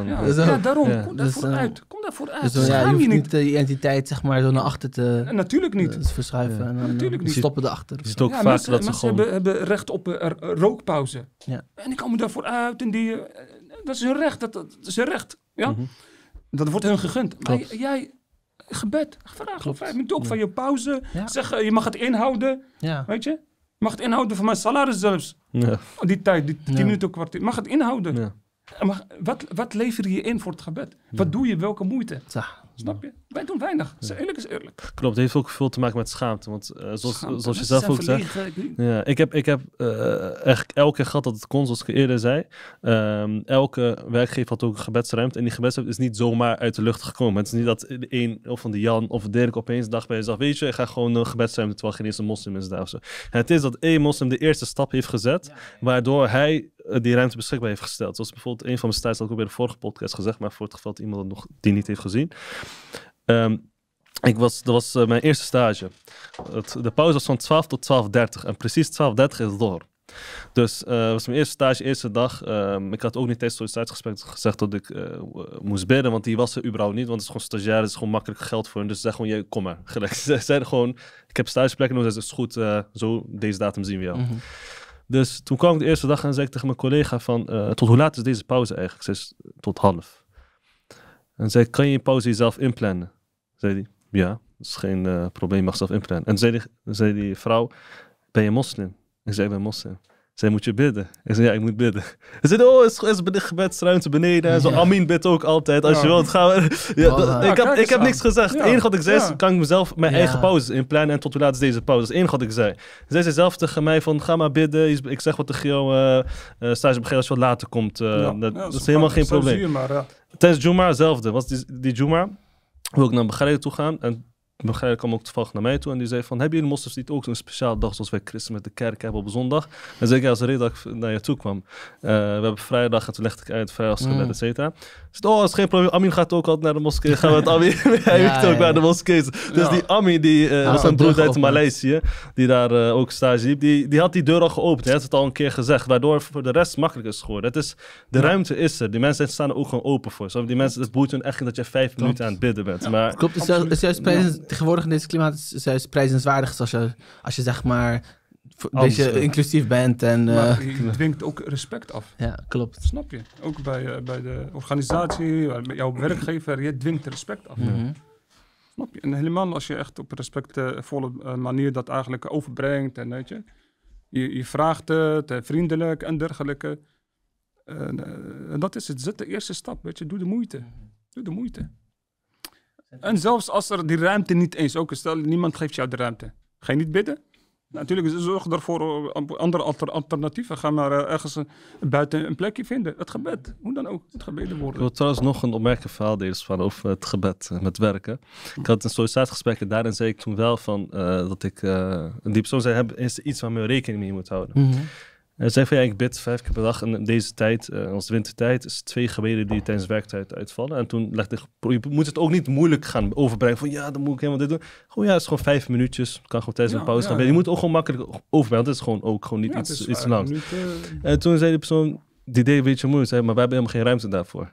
Ja, ja. Dus ja, daarom. Kom daarvoor dus, eh, uit. Kom daarvoor uit. Dus je hoeft niet de identiteit zeg maar, zo naar achter te eh, natuurlijk niet. Eh, te verschuiven. En dan, natuurlijk niet. stoppen erachter. Je ziet ook vaak mensen, dat ze gewoon... hebben, hebben recht op een rookpauze. Ja. En die komen daarvoor uit. En die, dat is hun recht. Dat, dat is hun recht. Ja? Mhm. Dat wordt hun gegund. Maar jij, gebed, vraag of vijf minuten ook van je pauze. zeggen. je mag het inhouden. Weet je? Mag het inhouden van mijn salaris zelfs. Oh, die tijd, die tien minuten, kwartier. Mag het inhouden. wat, wat lever je in voor het gebed? Wat doe je? Welke moeite? Snap je? Wij doen weinig. Ja. Eerlijk is eerlijk. Klopt, het heeft ook veel te maken met schaamte. Want eh, zoals, zoals je zelf ook zegt. Ik ja, ik heb, ik heb eh, echt elke gat dat het kon, zoals ik eerder zei. Ehm, elke werkgever had ook een gebedsruimte. En die gebedsruimte is niet zomaar uit de lucht gekomen. Het is niet dat de een of van de Jan of Dirk opeens dag bij jezelf. Weet je, ik ga gewoon een gebedsruimte terwijl geen eens een moslim is daar of zo. het is dat één moslim de eerste stap heeft gezet. Waardoor hij eh, die ruimte beschikbaar heeft gesteld. Zoals bijvoorbeeld een van mijn stages dat ik ook bij de vorige podcast gezegd, maar voor het geval dat iemand nog, die niet heeft gezien. Ehm, ik was, dat was eh, mijn eerste stage. Het, de pauze was van 12 tot 12.30 en precies 12.30 is door. Dus dat eh, was mijn eerste stage, eerste dag. Ehm, ik had ook niet tijdens het gezegd dat ik moest bidden, want die was er überhaupt niet. Want het is gewoon stagiair, het is gewoon makkelijk geld voor hen. Dus ze gewoon, je, kom maar. Gelijk. Ze zijn gewoon, ik heb stageplekken nodig, dus is goed, zo, deze datum zien we jou. Mhm. Dus toen kwam ik de eerste dag en zei ik tegen mijn collega van, eh, tot hoe laat is deze pauze eigenlijk? Ze is tot half. En zei kan je je pauze jezelf inplannen? Zei hij, ja, dat is geen uh, probleem, mag zelf inplannen. En zei die, zei die vrouw, ben je moslim? Ik zei, ik ben moslim zei, moet je bidden? Ik zei, ja, ik moet bidden. Ze zei, oh, is, is de gebedsruimte beneden. zo, Amin bidt ook altijd. Als je wilt, gaan we... Ja, ik, heb, ik heb niks gezegd. Het enige wat ik zei, kan ik mezelf mijn eigen pauze inplannen. En tot hoe laat is deze pauze? Dat is wat ik zei. Zij zei zelf tegen mij van, ga maar bidden. Ik zeg wat tegen jou, eh, eh, stage als je wat later komt. Eh, dat, is helemaal geen probleem. Tijdens Juma, hetzelfde. Was die, die Juma wil ik naar begrijpen toe gaan. En een begeleider kwam ook toevallig naar mij toe en die zei van, je jullie moslims niet ook zo'n speciaal dag zoals wij christen met de kerk hebben op zondag? En zeker als de reden dat ik naar je toe kwam. Eh, we hebben vrijdag en toen ik uit vrijdagsgebed, mm. et cetera oh, is geen probleem. Amin gaat ook altijd naar de moskee. Gaan we het Amin Hij ja, ook naar de moskee. Dus die Amin, die uh, eh, was een broer uit Maleisië, die daar eh, ook stage liep, die, die had die deur al geopend. Hij had het al een keer gezegd, waardoor voor de rest makkelijk is geworden. is, de ruimte is er. Die mensen staan er ook gewoon open voor. Zo, die mensen, het boeit hun echt dat je vijf minuten aan het bidden bent. Maar, Klopt, is juist, tegenwoordig in dit klimaat is juist prijzenswaardig als je, als je zeg maar beetje eh, inclusief bent. En, maar eh, je dwingt ook respect af. Ja, klopt. Snap je? Ook bij, eh, bij de organisatie, bij jouw werkgever, je dwingt respect af. Mhm. Snap je? En helemaal als je echt op respectvolle manier dat eigenlijk overbrengt en weet je. Je, je vraagt het, vriendelijk en dergelijke. En dat is het, zet de eerste stap, weet je. Doe de moeite. Mhm. Doe de moeite. En zelfs als er die ruimte niet eens, ook stel niemand geeft jou de ruimte. Ga je niet bidden? Natuurlijk, zorg ervoor eh, andere alternatieven. Ga maar eh, ergens eh, buiten een plekje vinden. Het gebed, hoe dan ook, het gebeden worden. Ik wil trouwens nog een opmerkelijk verhaal delen van over het gebed met werken. Ik had een sollicitatiegesprek en daarin zei ik toen wel van, dat ik, uh, die persoon zei, heb, is iets waarmee we rekening mee moet houden. Mhm. Eh, zeg van ja, ik bid vijf keer per dag en deze tijd, uh, als wintertijd, is twee gebeden die tijdens werktijd uitvallen. En toen legde je moet het ook niet moeilijk gaan overbrengen van ja, dan moet ik helemaal dit doen. goh ja, het is gewoon vijf minuutjes, kan gewoon tijdens een pauze gaan Je moet ook gewoon makkelijk overbrengen, want het is gewoon ook gewoon niet iets, iets langs. Eh, en toen zei die persoon, die deed een beetje moeilijk, zei, maar wij hebben helemaal geen ruimte daarvoor.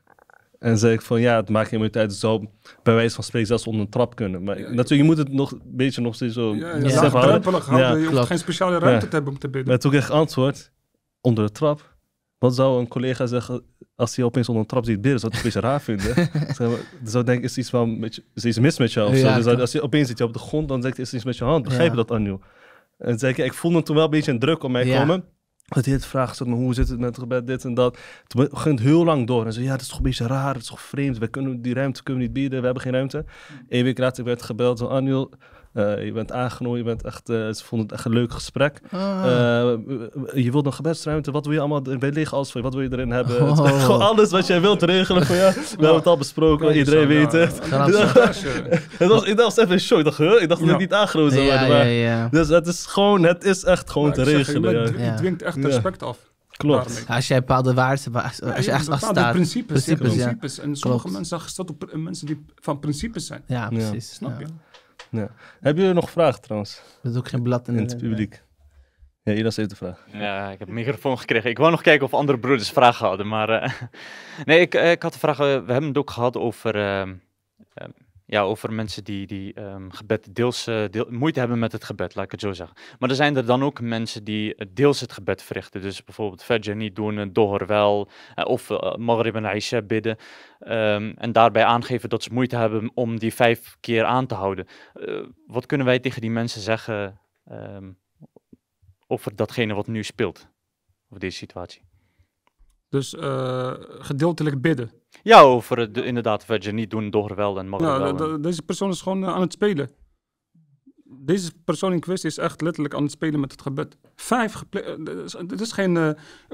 En zei ik van ja, het maakt niet meer uit. Het zou bij wijze van spreken zelfs onder een trap kunnen. Maar natuurlijk, je moet het nog een beetje nog steeds zo. Ja, ja. ja. ja Ja. Je hoeft geen speciale ruimte te hebben om te bidden. Maar toen kreeg ik antwoord onder de trap. Wat zou een collega zeggen als hij opeens onder een trap ziet bidden? Zou het een beetje raar vinden? Zou denken, is iets, van met je, is iets mis met jou? Of Dus als je opeens zit je op de grond, dan zegt hij, is iets met je hand? Begrijp je dat, Anil? En zei ik, ik voelde toen wel een beetje een druk om mij komen. Dat het vraagt, zeg maar, hoe zit het met het gebed, dit en dat. Toen ging heel lang door. En zo: ja, dat is toch een beetje raar, dat is toch vreemd. We kunnen, die ruimte kunnen we niet bieden, we hebben geen ruimte. Mm. Eén week later werd gebeld, van Anil, eh, je bent aangenomen, je bent echt, eh, ze vonden het echt een leuk gesprek. Ah. Eh, je wilt een gebedsruimte, wat wil je allemaal erbij liggen als wat wil je erin hebben? Oh. gewoon alles wat jij wilt regelen voor jou. We hebben het al besproken, iedereen weet het. het was, ik dacht even in shock, ik dacht, ik dacht dat het niet aangenomen zou dus het is gewoon, het is echt gewoon te regelen. Het je dwingt echt respect af. Klopt. als jij bepaalde waarden, als je echt achter staat. Bepaalde principes, principes, principes. En sommige mensen zijn op mensen die van principes zijn. Ja, precies. Snap je? Ja. Hebben jullie nog vragen trouwens? Er is ook geen blad in, in het publiek. Ja, Ilas heeft de vraag. Ja, ik heb een microfoon gekregen. Ik wou nog kijken of andere broeders vragen hadden, maar... Eh, nee, ik, eh, ik had de vraag... Eh, we hebben het ook gehad over... Ja, over mensen die, die ehm, gebed deels eh, moeite hebben met het gebed, laat ik het zo zeggen. Maar er zijn er dan ook mensen die eh, deels het gebed verrichten. Dus bijvoorbeeld Fajr niet doen, eh, Dohr wel, of Maghrib en Aisha bidden. Ehm, en daarbij aangeven dat ze moeite hebben om die vijf keer aan te houden. wat kunnen wij tegen die mensen zeggen ehm, over datgene wat nu speelt, over deze situatie? Dus eh, gedeeltelijk bidden. Ja, over het inderdaad je niet doen door wel en mag nou, wel. Eh. Deze persoon is gewoon eh, aan het spelen. Deze persoon in kwestie is echt letterlijk aan het spelen met het gebed. Vijf dit is geen uh,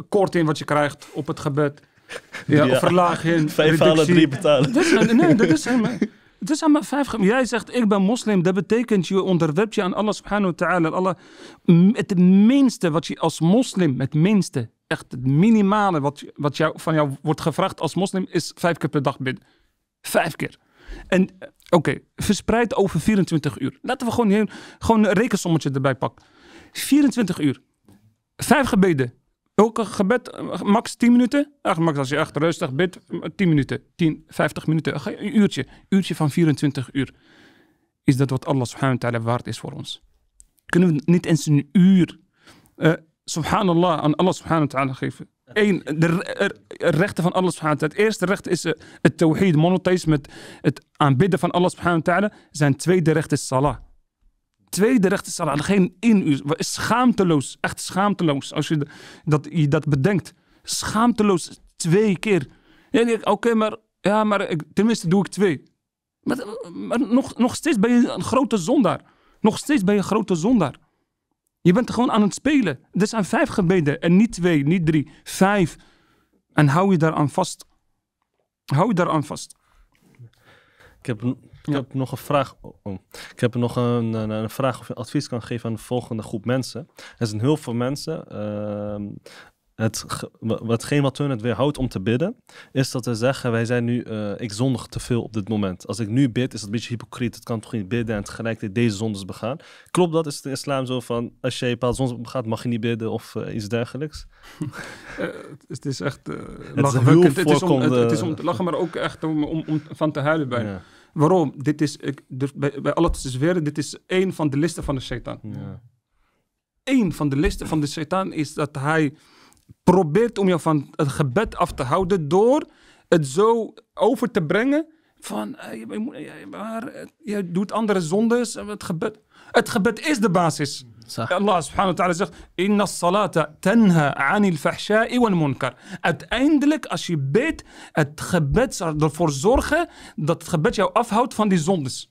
korting wat je krijgt op het gebed. Ja, ja. vijfalen Vijf halen, drie betalen. nee, dat is helemaal... Het is aan vijf. Jij zegt: Ik ben moslim. Dat betekent je onderwerpt je aan Allah subhanahu wa ta'ala. Allah, het minste wat je als moslim, het minste echt het minimale wat, wat jou, van jou wordt gevraagd als moslim is vijf keer per dag bidden. Vijf keer. En eh, oké, verspreid over 24 uur. Laten we gewoon, heel, gewoon een rekensommetje erbij pakken. 24 uur. Vijf gebeden. Elke gebed eh, max 10 minuten. Ach, max als je echt rustig bidt, 10 minuten. 10, 50 minuten. Een uurtje. Uurtje van 24 uur. Is dat wat Allah subhanahu wa ta'ala waard is voor ons? Kunnen we niet eens een uur eh, subhanallah, aan Allah subhanahu wa ta'ala geven. Eén, de rechten van Allah subhanahu wa ta'ala. Het eerste recht is eh, het tawhid, monotheïsme, het, het aanbidden van Allah subhanahu wa ta'ala. Zijn tweede recht is salah. Tweede recht is salah. Geen in u. Schaamteloos. Echt schaamteloos. Als je dat, je dat bedenkt. Schaamteloos. Twee keer. Ja, Oké, maar, ja, maar ik, tenminste doe ik twee. Maar, maar nog, nog steeds ben je een grote zondaar. Nog steeds ben je een grote zondaar. Je bent gewoon aan het spelen. Er zijn vijf gebeden en niet twee, niet drie, vijf. En hou je daaraan vast. Hou je daaraan vast. Ik heb, ik heb nog een vraag. ik heb nog een, een, vraag of je advies kan geven aan de volgende groep mensen. Er zijn heel veel mensen ehm, het, watgeen wat hun het weerhoudt om te bidden, is dat ze zeggen, wij zijn nu, eh, ik zondig te veel op dit moment. Als ik nu bid, is dat een beetje hypocriet. Het kan toch niet bidden en tegelijkertijd deze zondes begaan. Klopt dat? Is het in islam zo van, als je bepaalde zondes begaat, mag je niet bidden of eh, iets dergelijks? Eh, het is echt lachen. Het het, is het, is om te lachen, maar ook echt om, om, van te huilen bij. Waarom? Dit is, ik, bij, bij alle te zweren, dit is één van de listen van de shaitan. Ja. Eén van de listen van de shaitan is dat hij probeert om jou van het gebed af te houden door het zo over te brengen van eh, eh, je, doet andere zondes, eh, het gebed. Het gebed is de basis. Allah subhanahu wa ta'ala zegt: Inna salata tenha anil fahsha'i wal munkar. Uiteindelijk, als je bidt, het gebed zal ervoor zorgen dat het gebed jou afhoudt van die zondes.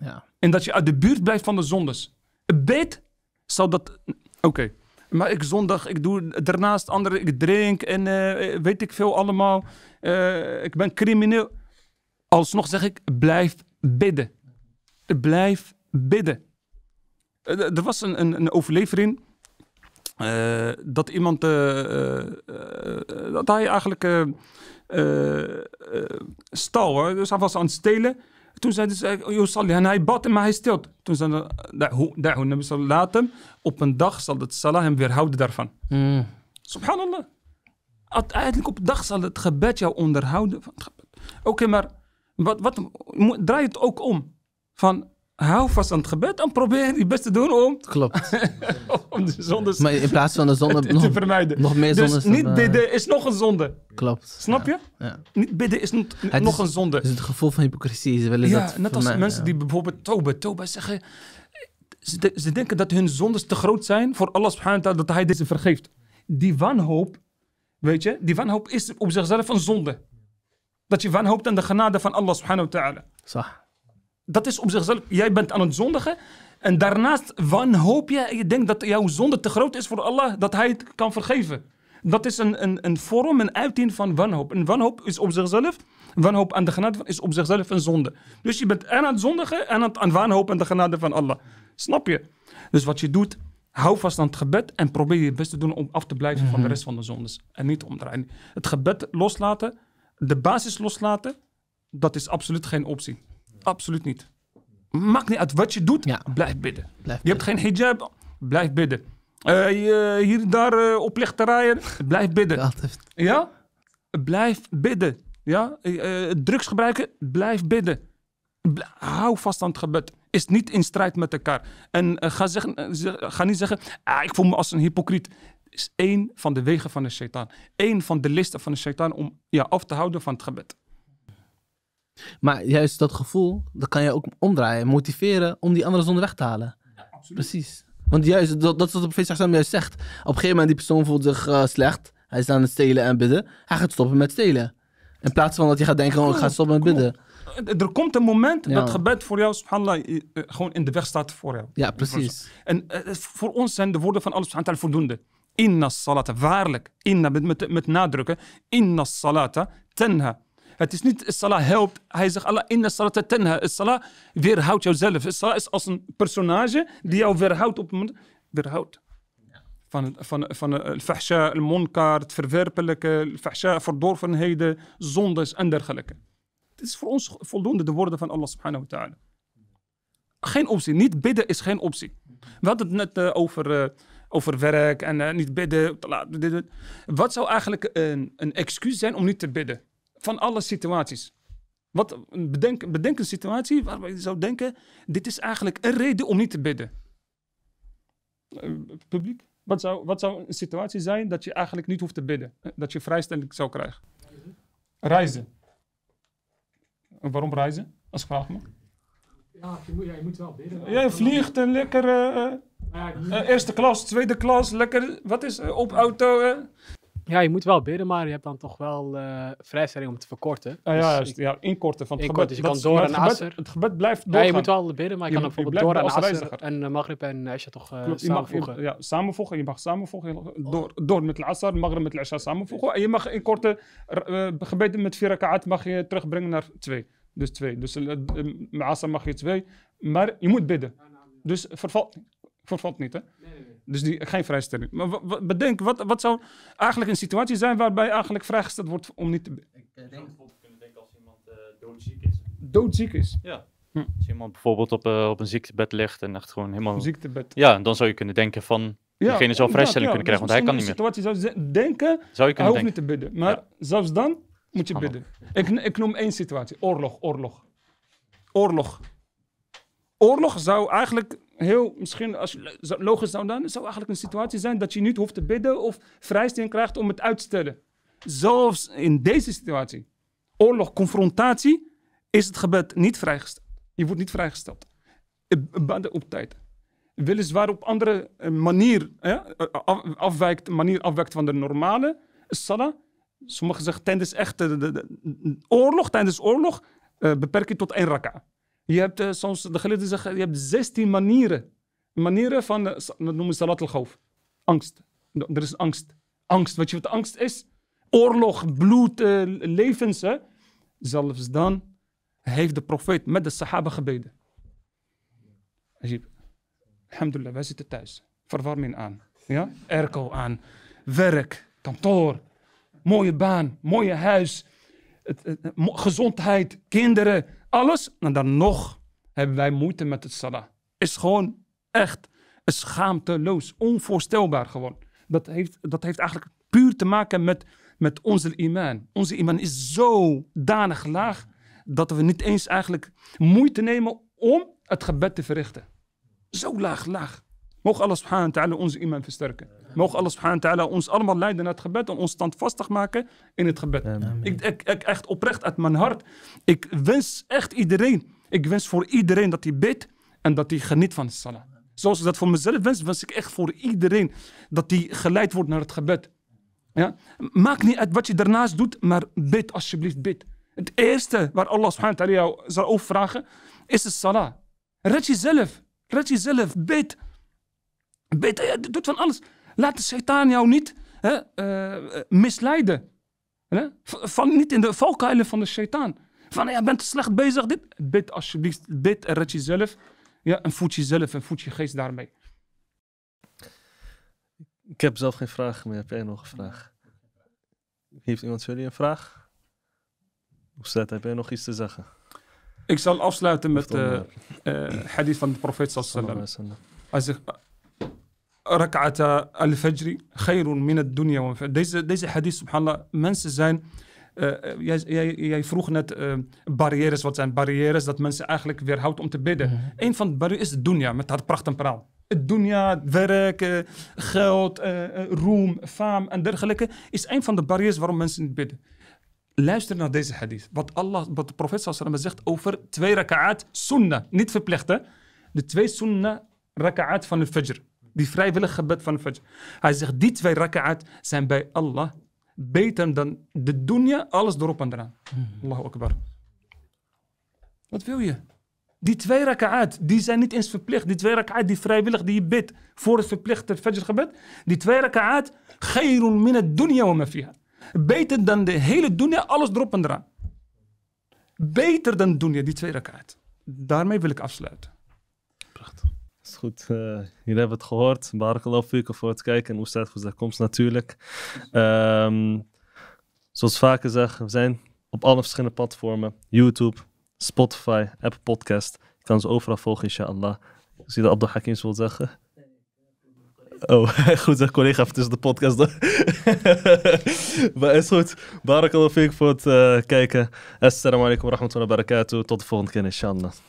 Ja. En dat je uit de buurt blijft van de zondes. Bid, dat. Oké. Okay. Maar ik zondag, ik doe daarnaast andere, ik drink en eh, weet ik veel allemaal. Eh, ik ben crimineel. Alsnog zeg ik, blijf bidden. Blijf bidden. Eh, er was een, een, een overlevering dat iemand, dat hij eigenlijk stal. Hoor. Dus hij was aan het stelen. Toen zeiden dus, ze, joh en hij bad en maar hij stilte. Toen zeiden ze, da'hu, zal laat hem. Op een dag zal het salah hem weerhouden daarvan. Mm. Subhanallah. Uiteindelijk op een dag zal het gebed jou onderhouden van gebed. Oké, maar wat, wat, draai het ook om. Van, hou vast aan het gebed en probeer je best te doen om... Klopt. om de zonde... Maar in plaats van de zonde te, nog, vermijden. Nog meer dus niet bidden is nog een zonde. Klopt. Snap je? Ja. Niet bidden is nog een zonde. Dus het gevoel van hypocrisie is wel eens ja, dat net als mensen die bijvoorbeeld Toba, Toba zeggen... Ze, denken dat hun zondes te groot zijn voor Allah subhanahu wa dat hij deze vergeeft. Die wanhoop, weet je, die wanhoop is op zichzelf een zonde. Dat je wanhoopt aan de genade van Allah subhanahu wa ta'ala. Zah dat is op zichzelf, jij bent aan het zondigen. En daarnaast wanhoop je, je denkt dat jouw zonde te groot is voor Allah, dat hij het kan vergeven. Dat is een, een, een vorm, een uiting van wanhoop. En wanhoop is op zichzelf, wanhoop aan de genade van, is op zichzelf een zonde. Dus je bent en aan het zondigen en aan, aan wanhoop aan de genade van Allah. Snap je? Dus wat je doet, hou vast aan het gebed en probeer je best te doen om af te blijven van de mhm. rest van de zondes. En niet omdraaien. Het gebed loslaten, de basis loslaten, dat is absoluut geen optie. Absoluut niet. Maakt niet uit wat je doet, blijf bidden. je hebt geen hijab, blijf bidden. Uh, je, hier daar uh, oplichterijen, blijf bidden. Ja? Blijf bidden. Ja? Eh, drugs gebruiken, blijf bidden. hou vast aan het gebed. Is niet in strijd met elkaar. En ga, niet zeggen, ah, ik voel me als een hypocriet is één van de wegen van de shaitaan. Eén van de listen van de shaitaan om je ja, af te houden van het gebed. Maar juist dat gevoel, dat kan je ook omdraaien, motiveren om die andere zonde weg te halen. Ja, Precies. Want juist, dat, dat is wat de profeet Sam juist zegt. Op een gegeven moment, die persoon voelt zich eh, slecht. Hij is aan het stelen en bidden. Hij gaat stoppen met stelen. In plaats van dat je gaat denken, oh, ik ga stoppen met bidden. Er komt een moment dat gebed voor jou, subhanallah, eh, eh, gewoon in de weg staat voor jou. Ja, precies. En voor ons zijn de woorden van Allah subhanahu voldoende. Inna salata, waarlijk, inna, met, met, met nadrukken. Inna salata, tenha het is niet Salah helpt. Hij zegt Allah inna salat tenha. Salah weerhoudt jouzelf. Salah is als een personage die jou weerhoudt op Weerhoudt. Van, van, van het fahsha, het monkaart, verwerpelijke, het fahsha, verdorvenheden, zondes en dergelijke. Het is voor ons voldoende de woorden van Allah subhanahu wa ta'ala. Geen optie. Niet bidden is geen optie. We hadden het net eh, over... Eh, over werk en eh, niet bidden. Wat zou eigenlijk een, een, excuus zijn om niet te bidden? van alle situaties. Wat, bedenk, een situatie waarbij je zou denken: dit is eigenlijk een reden om niet te bidden. Eh, publiek, wat zou, wat zou een situatie zijn dat je eigenlijk niet hoeft te bidden? Eh, dat je vrijstelling zou krijgen? Reizen. waarom reizen? Als ik vraag me. Ja, je moet, ja, je moet wel bidden. Jij vliegt en lekker. Eh, eerste klas, tweede klas, lekker. Wat is op auto? Ja, je moet wel bidden, maar je hebt dan toch wel uh, vrijstelling om te verkorten. Ah, ja, dus ja, inkorten van het inkorten, gebed. Dus je kan door en Asser. Het gebed blijft doorgaan. je moet wel bidden, maar je, kan bijvoorbeeld door en Asser en eh, Maghrib en Isha toch uh, samenvoegen. ja, samenvoegen. Je mag samenvoegen. Oh. Door, door met Asser, Maghrib met Isha samenvoegen. En je mag inkorten, gebeden met vier rakaat mag je terugbrengen naar twee. Dus twee. Dus met Asser mag je twee. Maar je moet bidden. Dus verval... Vervalt niet, hè? Nee, nee, Dus die, geen vrijstelling. Maar bedenk, wat, wat zou eigenlijk een situatie zijn waarbij eigenlijk vrijgesteld wordt om niet te... Ik, eh, ik denk bijvoorbeeld kunnen denken als iemand eh, doodziek is. Doodziek is? Ja. Hm. Als iemand bijvoorbeeld op, eh, op een ziektebed ligt en echt gewoon helemaal... Een ziektebed. Ja, dan zou je kunnen denken van... diegene zou vrijstelling kunnen krijgen, dus want hij kan niet meer. situatie zou je denken, zou je kunnen hij hoeft niet te bidden. Maar zelfs dan moet je bidden. Ik, ik noem één situatie. Oorlog, oorlog. Oorlog. Oorlog zou eigenlijk heel misschien, als logisch zou dan, zou eigenlijk een situatie zijn dat je niet hoeft te bidden of vrijstelling krijgt om het uit te stellen. Zelfs in deze situatie, oorlog, confrontatie, is het gebed niet vrijgesteld. Je wordt niet vrijgesteld. Eh, eh, de op tijd. Weliswaar op andere eh, manier, ja, afwijkt, manier afwijkt van de normale salah. Sommigen zeggen tijdens echte oorlog, tijdens oorlog, uh, beperk je tot één raka. Je hebt eh, soms, de geleiden zeggen, je hebt 16 manieren. Manieren van, eh, dat noemen ze salat al Angst. Er is angst. Angst, weet je wat angst is? Oorlog, bloed, eh, levens. Zelfs dan heeft de profeet met de sahaba gebeden. Ajib. Alhamdulillah, wij zitten thuis. Verwarming aan. Ja? erko aan. Werk, kantoor, mooie baan, mooie huis, het, gezondheid, kinderen alles en dan nog hebben wij moeite met het salah. Is gewoon echt schaamteloos, onvoorstelbaar gewoon. Dat heeft, dat heeft eigenlijk puur te maken met, met onze iman. Onze iman is zo danig laag dat we niet eens eigenlijk moeite nemen om het gebed te verrichten. Zo laag, laag. Mogen Allah subhanahu wa ta'ala onze iman versterken. Mogen Allah subhanahu wa ta'ala ons allemaal leiden naar het gebed en ons standvastig maken in het gebed. Ik, ik, ik, echt oprecht uit mijn hart. Ik wens echt iedereen, ik wens voor iedereen dat hij bidt en dat hij geniet van de salah. Zoals ik dat voor mezelf wens, wens ik echt voor iedereen dat hij geleid wordt naar het gebed. Ja? Maak niet uit wat je daarnaast doet, maar bid alsjeblieft, bid. Het eerste waar Allah subhanahu wa ta'ala jou zal overvragen is de salah. Red jezelf, red jezelf, bid. Bid, doet van alles. Laat de Satan jou niet hè, eh, eh, misleiden. Hè? Van niet in de valkuilen van de Satan. Van, ja, bent slecht bezig. Dit. Bid alsjeblieft. Bid en red jezelf. Ja, en voed zelf, en voed je geest daarmee. Ik heb zelf geen vraag meer. Heb jij nog een vraag? Heeft iemand jullie een vraag? zet heb jij nog iets te zeggen? Ik zal afsluiten met de uh, eh, hadith van de profeet sallallahu Hij zegt, rak'ata al-fajr khairun min ad-dunya deze hadith subhanallah mensen zijn uh, jij, vroeg net eh, barrières. Wat zijn barrières dat mensen eigenlijk weerhoudt om te bidden? Mm Een van de barrières is dunya, met haar pracht en praal. dunya, werk, geld, roem, faam en dergelijke is een van de barrières waarom mensen niet bidden. Luister naar deze hadith. Wat, Allah, wat de profeet sallam zegt over twee raka'at sunnah. Niet verplicht De twee sunnah raka'at van de fajr die vrijwillig gebed van Fajr. Hij zegt, die twee raka'at zijn bij Allah beter dan de dunya, alles erop en eraan. Hmm. Allahu Akbar. Wat wil je? Die twee raka'at, die zijn niet eens verplicht. Die twee raka'at die vrijwillig die je bidt voor het verplichte Fajr gebed. Die twee raka'at, khairun min het dunya wa mafia. Beter dan de hele dunya, alles erop en eraan. Beter dan dunya, die twee raka'at. Daarmee wil ik afsluiten. Prachtig goed. Uh, jullie hebben het gehoord. Barakallahu fikum voor het kijken. En staat voor zijn komst natuurlijk. Um, zoals vaker zeg, we zijn op alle verschillende platformen. YouTube, Spotify, Apple Podcast. Je kan ze overal volgen, inshallah. Ik zie dat Abdul Hakim wil zeggen. Oh, goed zeg collega, het is de podcast. maar is goed. Barakallahu fikum voor het kijken. Assalamu alaikum wa rahmatullahi wa barakatuh. Tot de volgende keer, inshallah.